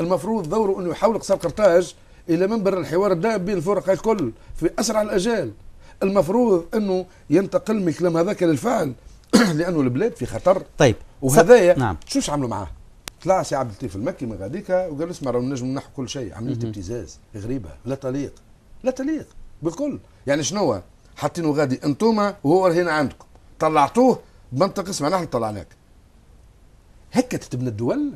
المفروض دوره انه يحول قصر قرطاج الى منبر الحوار الدائم بين الفرق الكل في اسرع الاجال المفروض انه ينتقل من الكلام هذاك للفعل لانه البلاد في خطر طيب وهذايا نعم. شو عملوا معاه طلع سي عبد اللطيف المكي من غاديكا وقال اسمع راهو نجم نحو كل شيء عمليه ابتزاز غريبه لا تليق لا تليق بالكل يعني شنو حاطينه غادي انتوما وهو هنا عندكم طلعتوه بمنطق اسمع نحن طلعناك هكا تتبنى الدول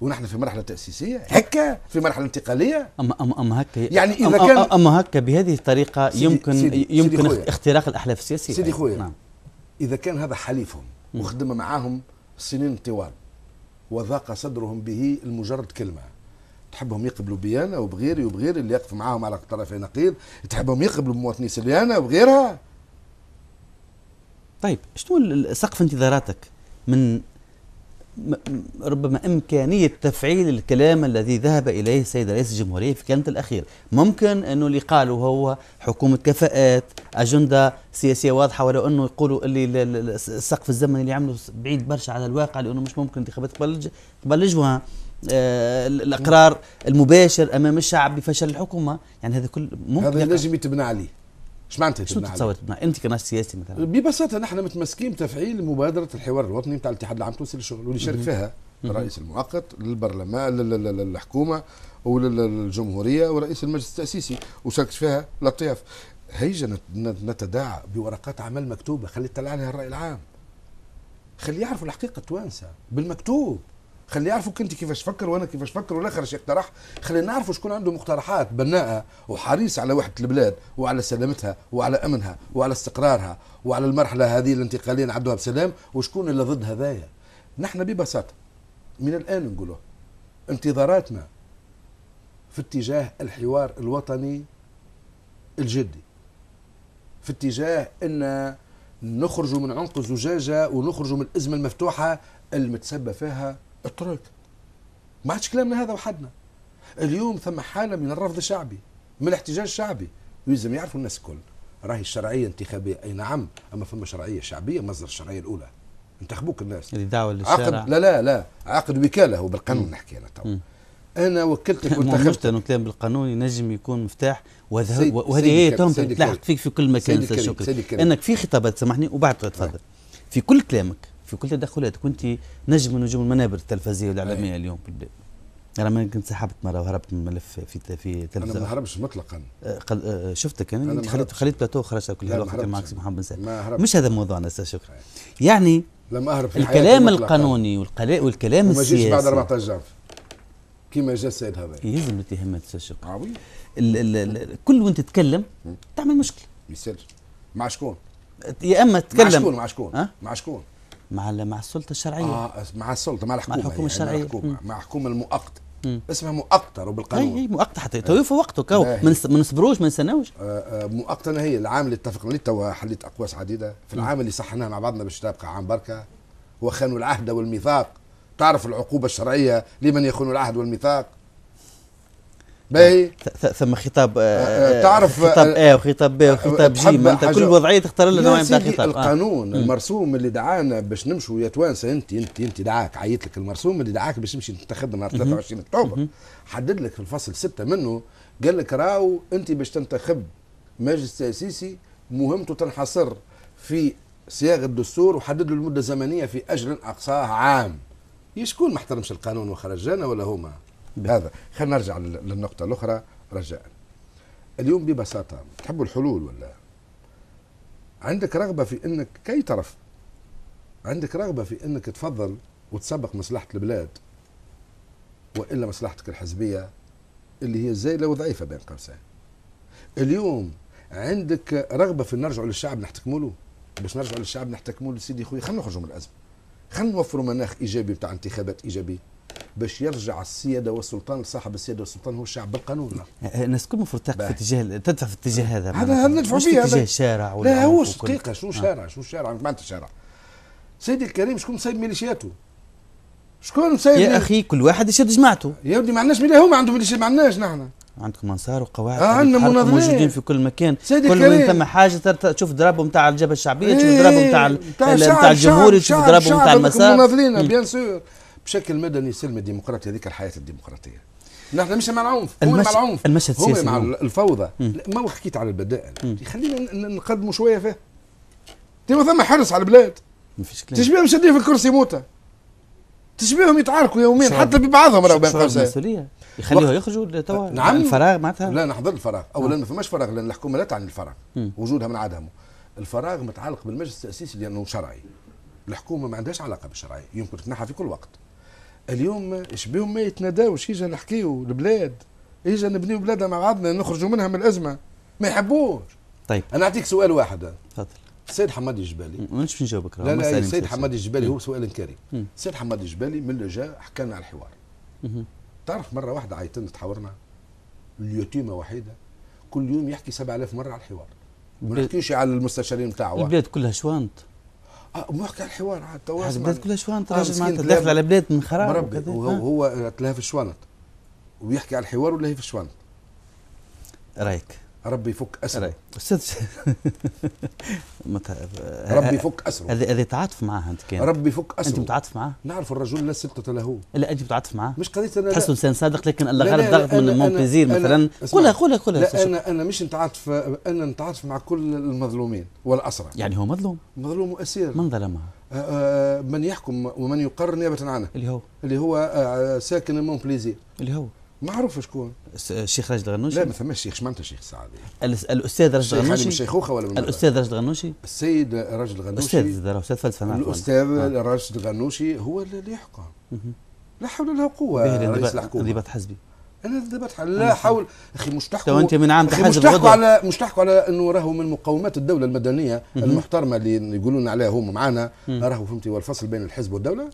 ونحن في مرحله تاسيسيه هكا في مرحله انتقاليه اما اما اما هكا يعني اذا أم كان اما هكا بهذه الطريقه سيدي يمكن سيدي يمكن سيدي اختراق الاحلاف السياسيه سيدي خويا نعم. اذا كان هذا حليفهم وخدم معاهم سنين طوال وذاق صدرهم به المجرد كلمة تحبهم يقبلوا بيانا وبغيري وبغيري اللي يقف معاهم على طرفي نقيض تحبهم يقبلوا بمواطني سليانا وبغيرها طيب شنو سقف انتظاراتك من ربما إمكانية تفعيل الكلام الذي ذهب إليه السيد رئيس الجمهورية في كلمة الأخير ممكن أنه اللي قالوا هو حكومة كفاءات أجندة سياسية واضحة ولو أنه يقولوا اللي السقف الزمني اللي عملوا بعيد برشا على الواقع لأنه مش ممكن انتخابات قبل قبل آه الأقرار المباشر أمام الشعب بفشل الحكومة يعني هذا كل ممكن هذا ينجم يتبنى عليه ايش معناتها شو تتصور تبنى انت كناس سياسي مثلا ببساطه نحن متمسكين بتفعيل مبادره الحوار الوطني نتاع الاتحاد العام التونسي للشغل واللي شارك فيها الرئيس المؤقت للبرلمان للحكومه وللجمهوريه ورئيس المجلس التاسيسي وشاركت فيها لطيف هيجا نتداعى بورقات عمل مكتوبه خلي تطلع عليها الراي العام خلي يعرفوا الحقيقه التوانسه بالمكتوب خليه يعرفوا انت كيفاش فكر وانا كيفاش فكر والاخر اش اقترح خلينا نعرفوا شكون عنده مقترحات بناءه وحريص على وحده البلاد وعلى سلامتها وعلى امنها وعلى استقرارها وعلى المرحله هذه الانتقاليه نعدوها بسلام وشكون اللي ضد هذايا نحن ببساطه من الان نقولوا انتظاراتنا في اتجاه الحوار الوطني الجدي في اتجاه ان نخرجوا من عنق الزجاجه ونخرجوا من الازمه المفتوحه المتسبب فيها الترويكا ما عادش كلامنا هذا وحدنا اليوم ثم حاله من الرفض الشعبي من الاحتجاج الشعبي يلزم يعرفوا الناس الكل راهي الشرعيه انتخابيه اي نعم اما فما شرعيه شعبيه مصدر الشرعيه الاولى انتخبوك الناس اللي دعوه للشارع عقد لا لا لا عقد وكاله هو بالقانون نحكي انا تو انا وكلتك وانتخبت انه كلام بالقانون ينجم يكون مفتاح وهذه هي تهم تلاحق فيك في كل مكان شكرا انك في خطابات سامحني وبعد تفضل في كل كلامك في كل تدخلاتك كنت نجم من نجوم المنابر التلفزيه والاعلاميه اليوم في البلاد انا ما كنت سحبت مره وهربت من ملف في في تلفزيون انا ما هربش مطلقا أه، أه، أه، شفتك انا, انا خليت خليت بلاتو خرجت كل الوقت معك محمد بن سعد مش هذا موضوعنا استاذ شكرا يعني لم اهرب في الكلام القانوني والكلام وما السياسي وما بعد 14 جانفي كما جا السيد هذا يلزم الاتهامات استاذ شكرا كل وانت تتكلم تعمل مشكله مع شكون يا اما تتكلم مع شكون مع شكون مع شكون مع مع السلطه الشرعيه اه مع السلطه مع الحكومه مع الحكومه يعني، الشرعيه مع الحكومه, مع الحكومة المؤقته اسمها مؤقتة وبالقانون اي اي مؤقتة حتى تو في إيه. وقته إيه. كو ما نصبروش ما نستناوش آه، آه، مؤقتة هي العام اللي اتفقنا عليه تو حليت اقواس عديدة في العام اللي صحناه مع بعضنا باش تبقى عام بركة وخانوا العهد والميثاق تعرف العقوبة الشرعية لمن يخون العهد والميثاق باهي ثم خطاب آه، آه، آه، تعرف خطاب اي وخطاب ب وخطاب جي انت كل وضعيه تختار لنا نوع من الخطاب القانون آه. المرسوم اللي دعانا باش نمشوا يا توانسه انت انت انت دعاك عيط لك المرسوم اللي دعاك باش تمشي تنتخب نهار 23 اكتوبر حدد لك في الفصل 6 منه قال لك راو انت باش تنتخب مجلس تاسيسي مهمته تنحصر في صياغه الدستور وحدد له المده الزمنيه في اجل اقصاه عام يشكون ما احترمش القانون وخرج لنا ولا هما هذا خلينا نرجع للنقطة الأخرى رجاء اليوم ببساطة تحبوا الحلول ولا عندك رغبة في أنك كي طرف عندك رغبة في أنك تفضل وتسبق مصلحة البلاد وإلا مصلحتك الحزبية اللي هي زايلة وضعيفة بين قوسين اليوم عندك رغبة في نرجعوا للشعب نحتكموا له باش نرجعوا للشعب نحتكموا له سيدي خويا خلينا نخرجوا من الأزمة خلينا نوفروا مناخ إيجابي بتاع انتخابات إيجابية باش يرجع السياده والسلطان لصاحب السياده والسلطان هو الشعب بالقانون آه، الناس كل المفروض تدفع في اتجاه تدفع في اتجاه هذا هذا ندفعوا به هذا اتجاه الشارع ولا لا هو دقيقه شو شارع شو شارع انت شارع سيدي الكريم شكون سايب ميليشياته شكون سايب يا اخي كل واحد يشد جماعته يا ودي ما عندناش مليا هما عندهم ميليشيا ما عندناش نحن عندكم انصار وقواعد آه عندنا موجودين في كل مكان سيدي كل وين ثم حاجه تشوف ضربهم نتاع الجبهه الشعبيه تشوف ضربهم نتاع نتاع الجمهوري تشوف ضربهم نتاع المسار مناضلين بيان سور بشكل مدني سلم الديمقراطيه هذيك الحياه الديمقراطيه نحن مش مع العنف هم مع العنف المشهد هو مع الفوضى ما حكيت على البدائل خلينا نقدموا شويه فيه تي ثم حرص على البلاد ما فيش كلام تشبيهم شادين في الكرسي موته تشبيههم يتعاركوا يوميا حتى ببعضهم راهو بين المسؤوليه وقت... يخرجوا توا نعم الفراغ معناتها لا نحضر الفراغ اولا نعم. ما فماش فراغ لان الحكومه لا تعني الفراغ وجودها من عدمه الفراغ متعلق بالمجلس التاسيسي لانه شرعي الحكومه ما عندهاش علاقه بالشرعيه يمكن تتنحى في كل وقت اليوم شبيهم ما يتناداوش يجا نحكيو البلاد يجا نبنيو بلادنا مع بعضنا نخرجوا منها من الازمه ما يحبوش طيب انا اعطيك سؤال واحد تفضل السيد حمادي الجبالي مانيش نجاوبك لا لا سيد حمادي الجبالي هو سؤال كريم السيد حمادي الجبالي من اللي جا حكى لنا على الحوار تعرف مره واحده عيطنا تحاورنا اليتيمه وحيده كل يوم يحكي 7000 مره على الحوار ما نحكيش على المستشارين نتاعو البلاد كلها شوانط محكى الحوار حتى هو حسب كلها شوانت راجل معناتها داخل على بلاد من خراب مربي هو, آه. هو تلاها في الشوانط ويحكي على الحوار ولا هي في الشوانط رايك ربي يفك اسره استاذ ربي يفك اسره هذا هذا تعاطف معاه انت كان ربي يفك اسره انت متعاطف معاه نعرف الرجل لا سلطه له لا انت متعاطف معاه مش قضيه انا تحسه انسان صادق لكن الله غالب ضغط من مون بليزير مثلا قولها قولها قولها لا انا انا مش نتعاطف انا نتعاطف مع كل المظلومين والاسرى يعني هو مظلوم مظلوم واسير من ظلمه آه، آه، من يحكم ومن يقرر نيابه عنه اللي هو اللي هو آه، ساكن مون بليزير اللي هو معروف شكون الشيخ راشد الغنوشي لا ما فماش شيخ شمعنى شيخ السعادي الاستاذ راشد الغنوشي شيخوخه ولا من الاستاذ راشد الغنوشي السيد راشد الغنوشي استاذ استاذ فلسفه الاستاذ آه. راشد الغنوشي هو اللي يحكم لا حول ولا قوه رئيس الحكومه انضباط حزبي انا ذبت لا حول اخي مش تحكوا انت من عام مش تحكوا على مش تحكوا على انه راهو من مقومات الدوله المدنيه المحترمه اللي يقولون عليها هم معانا راهو فهمتي والفصل بين الحزب والدوله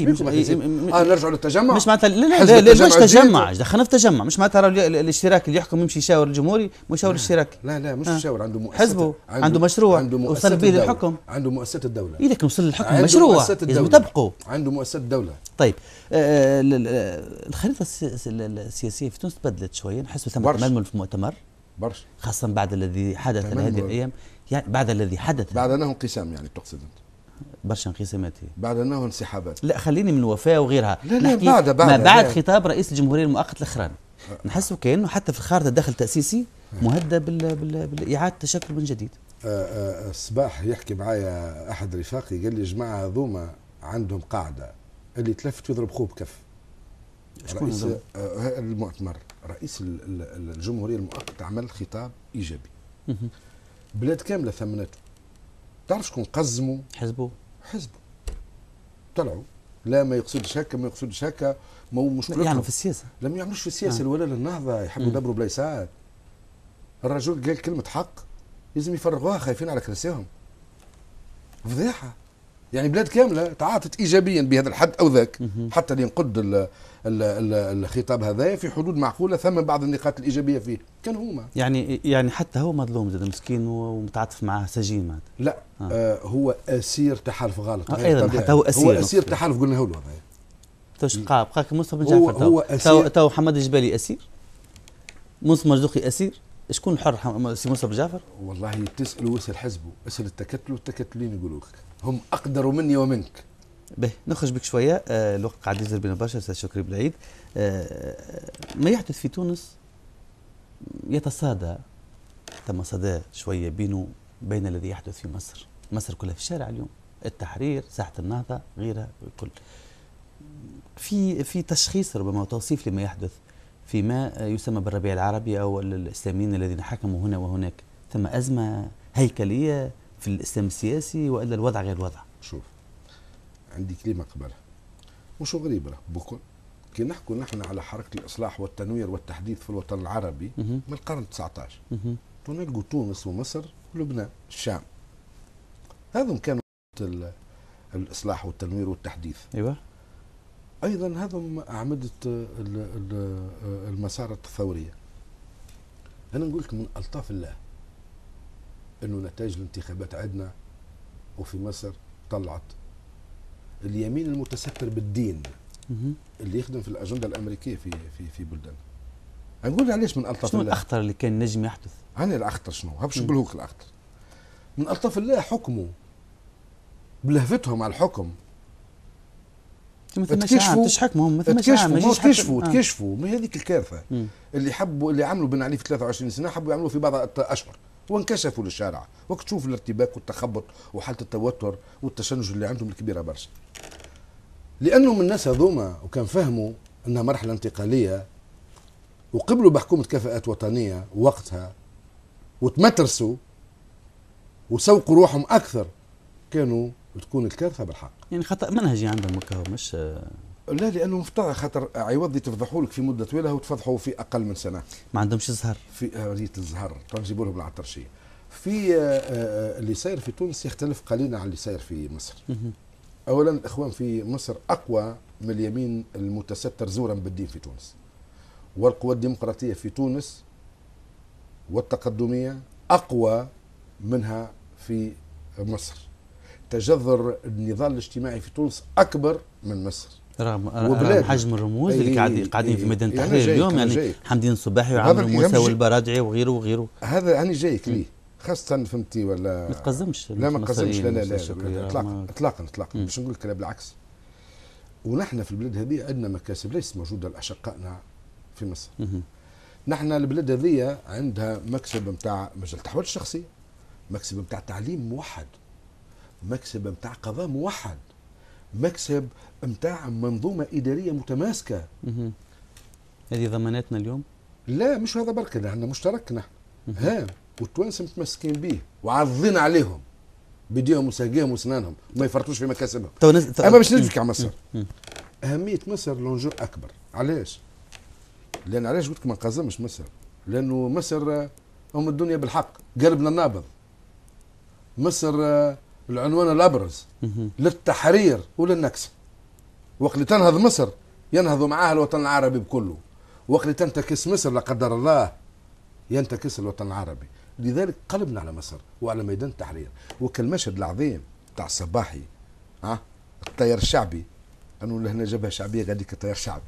اه نرجعوا للتجمع مش معناتها لا لا لا, لا مش تجمع دخلنا في تجمع مش معناتها الاشتراك اللي يحكم يمشي يشاور الجمهوري مشاور الاشتراك لا لا مش آه. يشاور عنده مؤسسه حزبه عنده مشروع عنده وصل به للحكم عنده مؤسسه الدوله اذا إيه، كان وصل للحكم مشروع لازم تبقوا عنده مؤسسه الدوله طيب آه، آه، الخريطه السياسيه في تونس تبدلت شويه نحس ثم تململ في المؤتمر برشا خاصه بعد الذي حدث هذه الايام يعني بعد الذي حدث بعد انه انقسام يعني تقصد انت برشا انقسامات بعد انه انسحابات لا خليني من وفاء وغيرها لا لا بعد بعد ما بعد خطاب رئيس الجمهوريه المؤقت الاخراني نحسه كانه حتى في الخارطه الدخل التاسيسي مهدى بالاعاده تشكل من جديد أه، أه، الصباح يحكي معايا احد رفاقي قال لي جماعه هذوما عندهم قاعده اللي تلفت يضرب خوه بكف رئيس أه، المؤتمر رئيس الجمهوريه المؤقت عمل خطاب ايجابي بلاد كامله ثمنته تعرف شكون قزموا حزبوه حزبه طلعوا لا ما يقصدش هكا ما يقصدش هكا ما هو مشكلتهم يعني في السياسه لا يعملوش في السياسه آه. ولا للنهضه يحبوا يدبروا بلاي ساعات الرجل قال كلمه حق لازم يفرغوها خايفين على كراسيهم فضيحه يعني بلاد كامله تعاطت ايجابيا بهذا الحد او ذاك حتى لينقد ينقد الخطاب هذا في حدود معقوله ثم بعض النقاط الايجابيه فيه كان هما يعني يعني حتى هو مظلوم زاد مسكين ومتعاطف معاه سجين مات لا آه. آه هو اسير تحالف غلط آه ايضا حتى هو اسير هو اسير تحالف قلنا هو هذا توش بقى بقى مصطفى بن جعفر هو, هو اسير تو حماد الجبالي اسير مصطفى مرزوقي اسير شكون الحر سي مصطفى بن جعفر والله تسالوا اسال حزبه اسال التكتل والتكتلين يقولوا لك هم اقدر مني ومنك به نخرج بك شويه آه الوقت قاعد يزر بنا برشا استاذ شكري بالعيد آه ما يحدث في تونس يتصادى تمصدى شويه بينه بين الذي يحدث في مصر مصر كلها في الشارع اليوم التحرير ساحه النهضه غيرها الكل في في تشخيص ربما وتوصيف لما يحدث فيما يسمى بالربيع العربي او الاسلاميين الذين حكموا هنا وهناك ثم ازمه هيكليه في الاسلام السياسي والا الوضع غير وضع شوف عندي كلمه قبلها مش غريبه بكل كي نحكوا نحن على حركه الاصلاح والتنوير والتحديث في الوطن العربي من القرن 19 ونلقوا تونس ومصر ولبنان الشام هذم كانوا الاصلاح والتنوير والتحديث ايوه ايضا هذم اعمده المسارات الثوريه انا نقول لك من الطاف الله انه نتائج الانتخابات عندنا وفي مصر طلعت اليمين المتستر بالدين اللي يخدم في الاجنده الامريكيه في في في بلداننا نقول علاش من الطف شنو الله الاخطر اللي كان نجم يحدث عن الاخطر شنو هبش نقول لك الاخطر من الطف الله حكموا بلهفتهم على الحكم تكشفوا تشحكموا مثل تكشفوا تكشفوا آه. تكشفوا هذيك الكارثه مم. اللي حبوا اللي عملوا بن علي في 23 سنه حبوا يعملوا في بعض اشهر وانكشفوا للشارع وقت تشوف الارتباك والتخبط وحاله التوتر والتشنج اللي عندهم الكبيره برشا لانهم الناس هذوما وكان فهموا انها مرحله انتقاليه وقبلوا بحكومه كفاءات وطنيه وقتها وتمترسوا وسوقوا روحهم اكثر كانوا تكون الكارثه بالحق يعني خطا منهجي عندهم مش لا لانه مفترض خاطر عوض اللي تفضحوا لك في مده طويله وتفضحوا في اقل من سنه ما عندهمش زهر في آه، ريه الزهر تجيبوا لهم العطرشيه في آه، آه، اللي صاير في تونس يختلف قليلا عن اللي صاير في مصر اولا الاخوان في مصر اقوى من اليمين المتستر زورا بالدين في تونس والقوى الديمقراطيه في تونس والتقدميه اقوى منها في مصر تجذر النضال الاجتماعي في تونس اكبر من مصر رغم وبلاد. حجم الرموز اللي قاعدين قاعدين في ميدان التحرير يعني اليوم يعني جايك. حمدين الصباحي وعمر موسى والبرادعي وغيره وغيره هذا انا جايك ليه خاصة فهمتي ولا ما تقزمش لا ما تقزمش لا لا لا اطلاقا اطلاقا اطلاقا باش نقول لك بالعكس ونحن في البلاد هذه عندنا مكاسب ليست موجودة لأشقائنا في مصر نحن البلاد هذه عندها مكسب نتاع مجال التحول الشخصي مكسب نتاع تعليم موحد مكسب نتاع قضاء موحد مكسب متاع منظومه اداريه متماسكه هذه ضماناتنا اليوم لا مش هذا برك احنا مشتركنا ها والتوانسه متمسكين به وعارضين عليهم بديهم وساقيهم وسنانهم ما يفرطوش في مكاسبهم اما باش نجيك على مصر اهميه مصر لونجو اكبر علاش؟ لان علاش قلت لك ما نقزمش مصر لانه مصر ام الدنيا بالحق قلبنا النابض مصر العنوان الابرز للتحرير وللنكسه وقت تنهض مصر ينهض معها الوطن العربي بكله وقت تنتكس مصر لا قدر الله ينتكس الوطن العربي لذلك قلبنا على مصر وعلى ميدان التحرير وكالمشهد العظيم تاع الصباحي ها التيار الشعبي انه لهنا جبهه شعبيه غاديك التيار الشعبي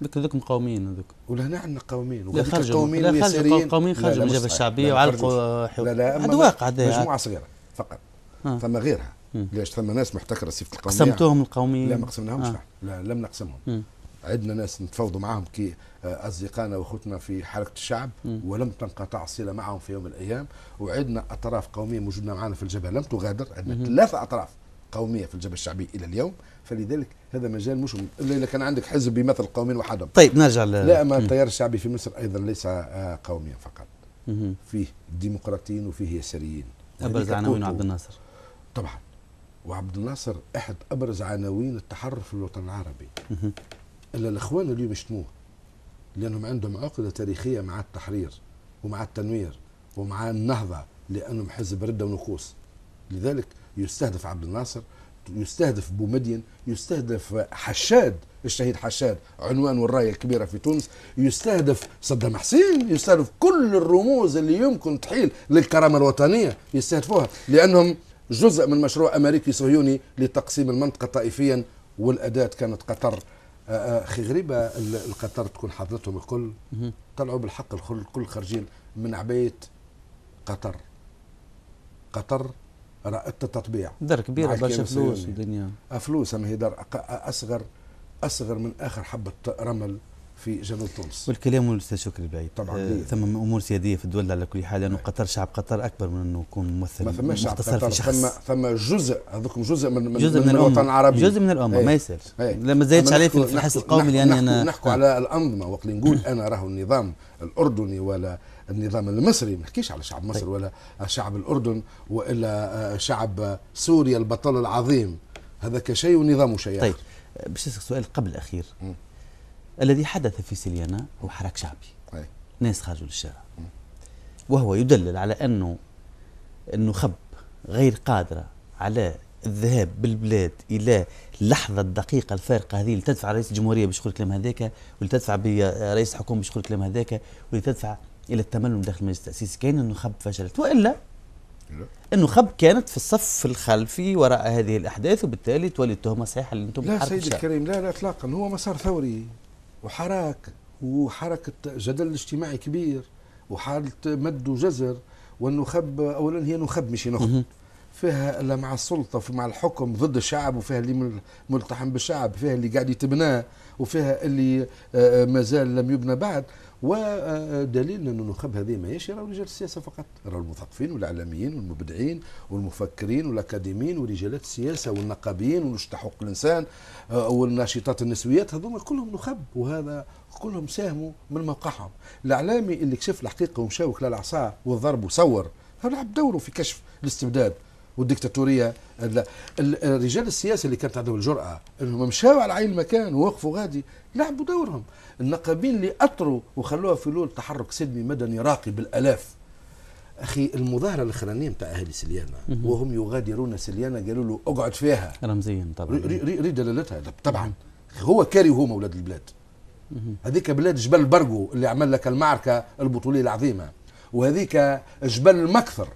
لك هذوك مقاومين هذوك ولهنا عندنا قوميين وهذوك قوميين ويساريين قوميين خرجوا من الجبهه الشعبيه وعلقوا لا لا هذا واقع مجموعه صغيره فقط ثم غيرها ليش ثم ناس محتكره سيفة القوميه قسمتوهم القوميين لا ما قسمناهمش آه. لا لم نقسمهم م. عندنا ناس نتفاوضوا معاهم كي آه، اصدقائنا واخوتنا في حركه الشعب م. ولم تنقطع الصله معهم في يوم من الايام وعندنا اطراف قوميه موجوده معنا في الجبهه لم تغادر عندنا ثلاثه اطراف قوميه في الجبهه الشعبيه الى اليوم فلذلك هذا مجال مش الا اذا كان عندك حزب بمثل قومين وحدهم طيب نرجع ل... لا ما التيار الشعبي في مصر ايضا ليس آه، قوميا فقط فيه ديمقراطيين وفيه يساريين يعني ابرز عناوين عبد الناصر طبعا وعبد الناصر احد ابرز عناوين التحرر في الوطن العربي الا الاخوان اليوم يشتموه لانهم عندهم عقده تاريخيه مع التحرير ومع التنوير ومع النهضه لانهم حزب رده ونقوص لذلك يستهدف عبد الناصر يستهدف بومدين يستهدف حشاد الشهيد حشاد عنوان والراية الكبيرة في تونس يستهدف صدام حسين يستهدف كل الرموز اللي يمكن تحيل للكرامة الوطنية يستهدفوها لأنهم جزء من مشروع أمريكي صهيوني لتقسيم المنطقة طائفيا والأداة كانت قطر آه، آه، أخي غريبة القطر تكون حضرتهم الكل طلعوا بالحق الكل خارجين من عبيت قطر قطر رأت التطبيع دار كبيرة برشا فلوس الدنيا آه، فلوس ما هي دار أصغر أصغر من آخر حبة رمل في جنوب تونس والكلام الاستاذ شكري بعيد طبعا آه إيه. ثم امور سياديه في الدول على كل حال لانه إيه. قطر شعب قطر اكبر من انه يكون ممثل ما ثماش شعب قطر ثم ثم جزء هذوكم جزء من جزء من, من الوطن العربي جزء من الامه إيه. ما يسالش ما زادش عليه في الحس القومي لان انا نحكوا على الانظمه وقت نقول انا راهو النظام الاردني ولا النظام المصري ما نحكيش على شعب مصر طيب. ولا شعب الاردن والا آه، شعب سوريا البطل العظيم هذا كشيء ونظامه شيء طيب آه، باش نسالك سؤال قبل الاخير الذي حدث في سيليانا هو حراك شعبي أي. ناس خرجوا للشارع وهو يدلل على أنه النخب غير قادرة على الذهاب بالبلاد الى اللحظه الدقيقه الفارقه هذه اللي تدفع رئيس الجمهوريه باش يقول الكلام هذاك واللي تدفع رئيس الحكومه باش يقول الكلام هذاك واللي تدفع الى التملم داخل المجلس التاسيسي كاين النخب فشلت والا النخب كانت في الصف الخلفي وراء هذه الاحداث وبالتالي تولي التهمه صحيحه اللي انتم لا سيدي الكريم لا لا اطلاقا هو مسار ثوري وحراك وحركة جدل اجتماعي كبير وحالة مد وجزر والنخب أولا هي نخب مش نخب فيها اللي مع السلطه مع الحكم ضد الشعب وفيها اللي ملتحم بالشعب فيها اللي قاعد يتبناه وفيها اللي آه، آه، مازال لم يبنى بعد ودليل ان النخب هذه ماهيش راهو رجال السياسه فقط راهو المثقفين والاعلاميين والمبدعين والمفكرين والاكاديميين ورجالات السياسه والنقابيين ونشط حقوق الانسان آه، والناشطات النسويات هذوما كلهم نخب وهذا كلهم ساهموا من موقعهم الاعلامي اللي كشف الحقيقه ومشاوك للعصا والضرب وصور هذا لعب دوره في كشف الاستبداد والديكتاتوريه الرجال السياسي اللي كانت عندهم الجراه انهم مشاو على عين المكان ووقفوا غادي لعبوا دورهم النقابين اللي اطروا وخلوها في لول تحرك سلمي مدني راقي بالالاف اخي المظاهره الاخرانيه نتاع اهالي سليانه وهم يغادرون سليانه قالوا له اقعد فيها رمزيا طبعا ري دلالتها طبعا هو كاري هو مولاد البلاد هذيك بلاد جبل برقو اللي عمل لك المعركه البطوليه العظيمه وهذيك جبل المكثر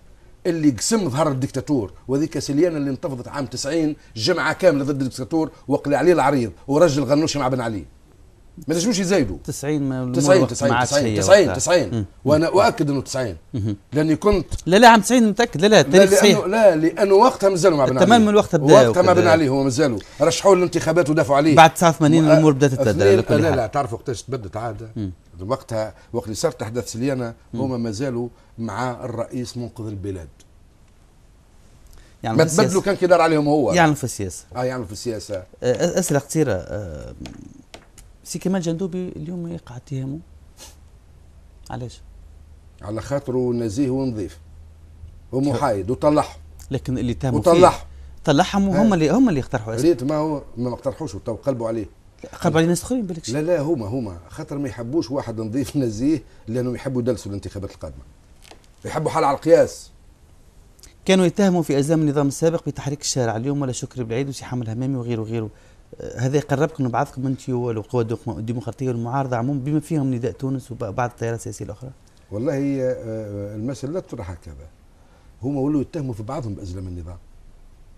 اللي قسم ظهر الدكتاتور وذيك سليان اللي انتفضت عام 90 جمعه كامله ضد الدكتاتور وقلع عليه العريض ورجل غنوش مع بن علي ما نجموش يزايدوا 90 90 90 90 90 وانا اؤكد انه 90 لاني كنت لا لا عام 90 متاكد لا لا التاريخ لا صحيح لا لانه وقتها مازالوا مع بن علي تمام من وقتها بدا وقتها مع بن علي هو مازالوا رشحوه للانتخابات ودافعوا عليه بعد 89 الامور بدات تتبدل لا لا تعرف وقتاش تبدلت عاده وقتها وقت اللي صارت احداث سليانه هما مازالوا مع الرئيس منقذ البلاد يعني ما تبدلوا كان كدار عليهم هو يعني في السياسه اه يعني في السياسه آه، اسئله قصيره آه، سي كمال جندوبي اليوم يقع اتهامه علاش؟ على خاطره نزيه ونظيف ومحايد وطلعهم لكن اللي تهموا وطلعهم طلعهم وهم آه. اللي هم اللي اقترحوا ريت ما هو ما اقترحوش تو قلبوا عليه قلبوا عليه ناس اخرين بالك لا لا هما هما خاطر ما يحبوش واحد نظيف نزيه لانهم يحبوا يدلسوا الانتخابات القادمه يحبوا حل على القياس كانوا يتهموا في ازام النظام السابق بتحريك الشارع اليوم ولا شكري بالعيد وسي حامل همامي وغيره وغيره هذا يقربكم من بعضكم انت والقوى الديمقراطيه والمعارضه عموما بما فيهم نداء تونس وبعض التيارات السياسيه الاخرى والله آه، آه، المسألة لا تطرح هكذا هما ولوا يتهموا في بعضهم بإزلام النظام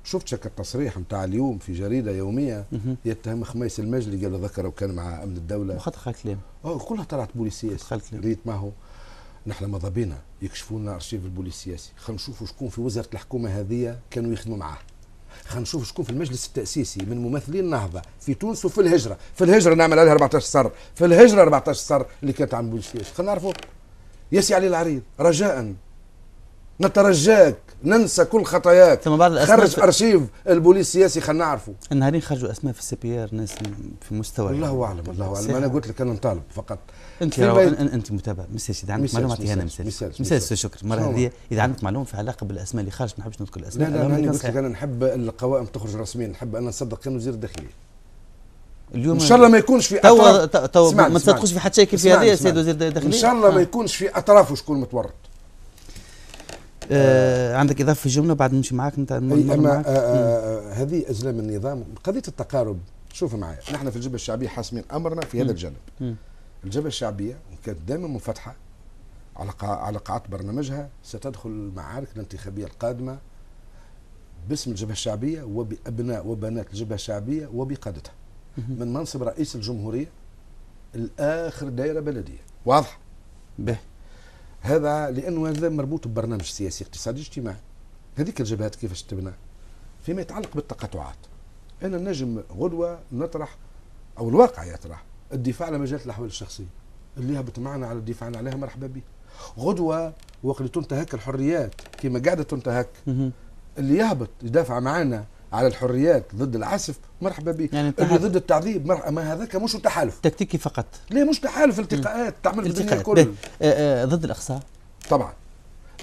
شفت شك التصريح نتاع اليوم في جريده يوميه يتهم خميس المجلي قال ذكر وكان مع امن الدوله وخاطر قال كلام. آه، كلها طلعت بوليسيه ريت ما نحن ماذا بينا يكشفوا لنا ارشيف البوليس السياسي خلينا نشوفوا شكون في وزاره الحكومه هذه كانوا يخدموا معاه خنشوف شكون في المجلس التاسيسي من ممثلي النهضه في تونس وفي الهجره في الهجره نعمل عليها 14 سر في الهجره 14 سر اللي كانت عم بولش فيها خلينا نعرفوا ياسي علي العريض رجاء نترجاك ننسى كل خطاياك ثم بعض الاسماء خرج في... ارشيف البوليس السياسي خلينا نعرفوا النهارين خرجوا اسماء في السي بي ار ناس في مستوى الله يعني. اعلم الله اعلم انا قلت لك انا نطالب فقط انت بي... أن... انت متابع مساج اذا عندك معلومه هنا انا مساج شكرا المره هذه اذا عندك معلومه في علاقه بالاسماء اللي خارج ما نحبش نذكر الاسماء لا لا, لا انا قلت لك انا نحب القوائم تخرج رسميا نحب انا نصدق كان وزير الداخليه اليوم ان شاء الله ما يكونش في اطراف تو ما تصدقوش في حد شيء كيف هذه يا سيد وزير الداخليه ان شاء الله ما آه. يكونش في اطراف شكون متورط آه عندك اضافه في جمله بعد نمشي معاك انت اما آه،, آه،, آه،, آه هذه ازلام النظام قضيه التقارب شوف معايا نحن في الجبهه الشعبيه حاسمين امرنا في هذا الجانب الجبهه الشعبيه كانت دائما منفتحه على على قاعات برنامجها ستدخل المعارك الانتخابيه القادمه باسم الجبهه الشعبيه وبابناء وبنات الجبهه الشعبيه وبقادتها من منصب رئيس الجمهوريه لاخر دائره بلديه واضح به هذا لانه هذا مربوط ببرنامج سياسي اقتصادي اجتماعي هذيك الجبهات كيفاش تبنى فيما يتعلق بالتقاطعات انا نجم غدوه نطرح او الواقع يطرح الدفاع على مجالات الاحوال الشخصيه اللي هبط معنا على الدفاع عليها مرحبا به غدوه وقت تنتهك الحريات كما قاعده تنتهك اللي يهبط يدافع معنا على الحريات ضد العسف مرحبا بك يعني اللي ضد التعذيب مرحبا ما هذاك مش تحالف تكتيكي فقط لا مش تحالف التقاءات تعمل في الدنيا الكل آه، آه، ضد الاقصاء طبعا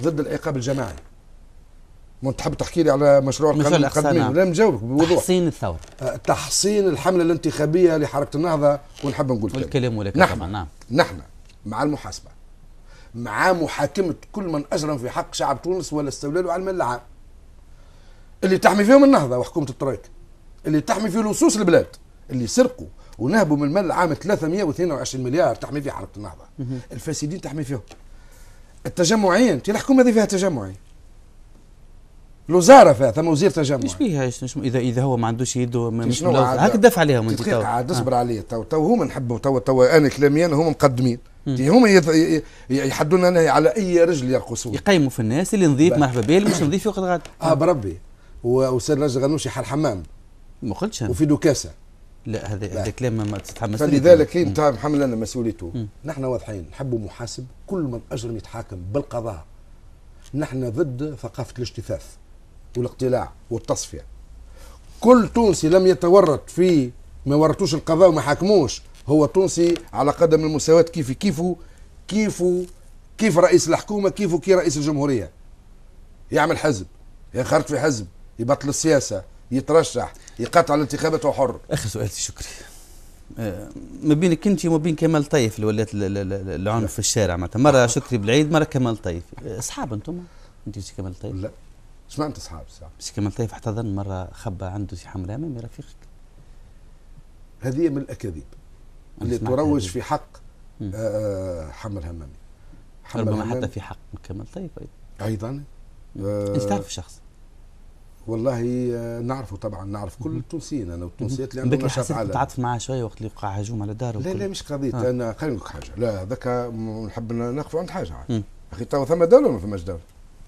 ضد العقاب الجماعي ما تحب تحكي لي على مشروع القانون القدمي نعم. لا نجاوبك بوضوح تحصين الثوره آه، تحصين الحمله الانتخابيه لحركه النهضه ونحب نقول والكلام ولك نحن طبعا نعم نحن مع المحاسبه مع محاكمه كل من اجرم في حق شعب تونس ولا استولاله على المال العام اللي تحمي فيهم النهضه وحكومه الترايك اللي تحمي فيه لصوص البلاد اللي سرقوا ونهبوا من المال عام 322 مليار تحمي فيه حركه النهضه الفاسدين تحمي فيهم التجمعيين الحكومه هذه فيها تجمعي الوزاره فيها ثم وزير تجمع ايش بيها اذا اذا هو ما عندوش يده مش هاك دفع عليهم انت تو عاد آه. اصبر علي تو تو هما نحبوا تو تو انا كلامي انا هما مقدمين هما يحدونا على اي رجل يرقصون يقيموا في الناس اللي نظيف مرحبا به اللي مش نظيف يقعد غادي اه بربي واستاذ نجد غنوشي حال حمام ما قلتش انا وفي دوكاسه لا هذا هذا كلام ما تتحمس فلذلك انت محمل لنا مسؤوليته نحن واضحين نحبوا محاسب كل من اجرم يتحاكم بالقضاء نحن ضد ثقافه الاجتثاث والاقتلاع والتصفيه كل تونسي لم يتورط في ما ورطوش القضاء وما حاكموش هو تونسي على قدم المساواة كيف كيفه كيفه كيف رئيس الحكومة كيفه كي رئيس الجمهورية يعمل حزب ينخرط في حزب يبطل السياسه يترشح يقطع الانتخابات وحر اخر سؤال شكري آه، ما بينك انت وما بين كمال طيف اللي ولات العنف في الشارع معناتها مره شكري بالعيد مره كمال طيف آه، اصحاب انتم انت سي كمال طيف لا اش معناتها اصحاب سي كمال طيف احتضن مره خبى عنده سي حمراء امامي رفيقك هذه من الاكاذيب اللي تروج في حق آه, آه، حمر همامي ربما حتى في حق كمال طيب ايضا ايضا انت تعرف الشخص والله آه، نعرفه طبعا نعرف كل التونسيين انا والتونسيات اللي عندهم نشاط عالمي تعاطف معاه شويه وقت اللي وقع هجوم على داره لا لا مش قضيه آه. انا خلينا نقول حاجه لا هذاك نحب نقف عند حاجه عاد اخي تو ثم دوله ولا ما فماش دوله؟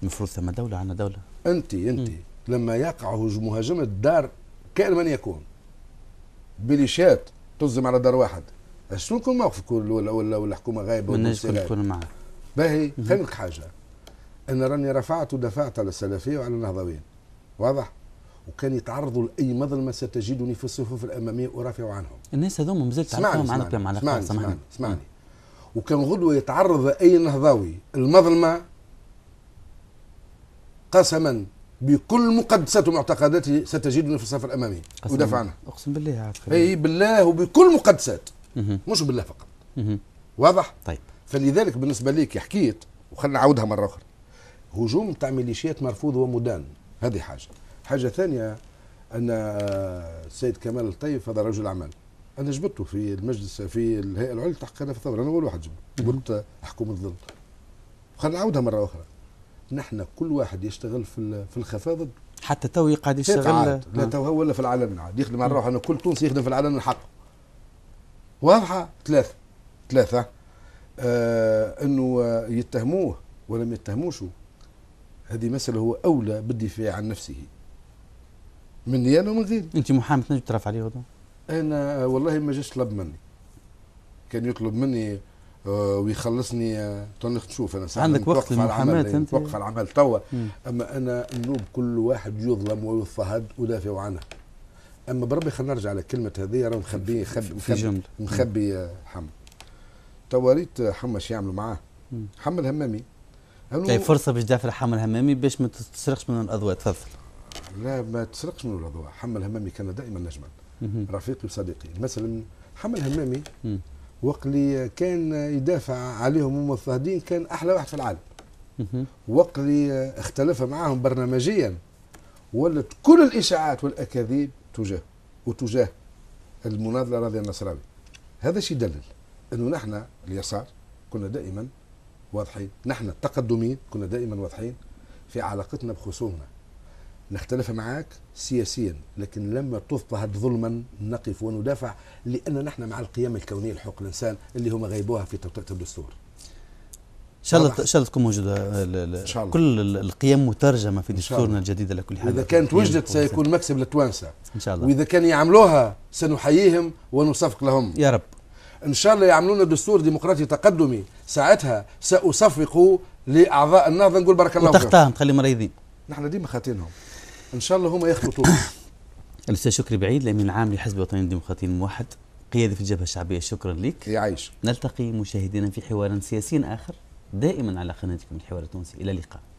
المفروض ثم دوله عندنا دوله انت انت لما يقع هجوم مهاجمه دار كائن من يكون بليشات تزم على دار واحد شنو يكون موقفك ولا ولا الحكومه غايبه ما تكون معاه باهي خلينا نقول حاجه انا راني رفعت ودفعت على السلفيه وعلى النهضويين واضح وكان يتعرضوا لاي مظلمه ستجدني في الصفوف الاماميه ارافع عنهم. الناس هذوما مازال تعرفهم على بلام على سمعني سمعني, سمعني. وكان غدوه يتعرض اي نهضاوي المظلمه قسما بكل مقدساته ومعتقداته ستجدني في الصف الامامي ودافع عنها. اقسم بالله عارف اي بالله وبكل مقدسات مش بالله فقط. واضح؟ طيب فلذلك بالنسبه بالنسبه ليك حكيت وخلنا نعاودها مره اخرى هجوم تاع ميليشيات مرفوض ومدان هذه حاجة حاجة ثانية أن السيد كمال الطيب هذا رجل أعمال أنا جبته في المجلس في الهيئة العليا لتحقيقنا في الثورة أنا أول واحد جبته قلت حكومة الظل خلينا نعاودها مرة أخرى نحن كل واحد يشتغل في في الخفاء ضد حتى تو قاعد يشتغل لا نعم. تو هو ولا في العالم عاد يخدم على روحه أنا كل تونسي يخدم في العالم الحق واضحة ثلاثة ثلاثة آه أنه يتهموه ولم يتهموش هذه مسألة هو أولى بالدفاع عن نفسه مني أنا ومن غيري أنت محامي تنجم تعرف عليه هذا؟ أنا والله ما جاش طلب مني كان يطلب مني آه، ويخلصني تنخ آه، تشوف انا عندك وقت للمحاماه يعني انت وقف على العمل توا اما انا النوب كل واحد يظلم ويضطهد ودافع عنه اما بربي خلينا نرجع على كلمه هذه راه مخبي مخبي مخبي, مخبي حمد توا ريت شو يعملوا معاه حمد همامي طيب فرصه باش دافر حمل همامي باش ما تسرقش من الاضواء تفضل لا ما تسرقش من الاضواء حمل همامي كان دائما نجما رفيقي وصديقي مثلا حمل همامي وقت اللي كان يدافع عليهم هم المضطهدين كان احلى واحد في العالم وقت اللي اختلف معاهم برنامجيا ولت كل الاشاعات والاكاذيب تجاه وتجاه المناضله راضيه النصراوي هذا شيء يدلل انه نحن اليسار كنا دائما واضحين نحن التقدمين كنا دائما واضحين في علاقتنا بخصومنا نختلف معك سياسيا لكن لما تضطهد ظلما نقف وندافع لان نحن مع القيم الكونيه لحقوق الانسان اللي هم غيبوها في توطئه الدستور آه، ان شاء الله ان شاء الله تكون موجوده كل القيم مترجمه في دستورنا الجديد على كل حال اذا كانت وجدت سيكون مكسب للتوانسه ان شاء الله واذا كانوا يعملوها سنحييهم ونصفق لهم يا رب ان شاء الله يعملوا لنا دستور ديمقراطي تقدمي ساعتها ساصفق لاعضاء النهضه نقول بارك الله فيكم وتختارهم تخلي مريضين نحن ديما خاطينهم ان شاء الله هما يخلطوا الاستاذ شكري بعيد الامين العام لحزب الوطني الديمقراطي الموحد قيادي في الجبهه الشعبيه شكرا لك يعيش نلتقي مشاهدينا في حوار سياسي اخر دائما على قناتكم الحوار التونسي الى اللقاء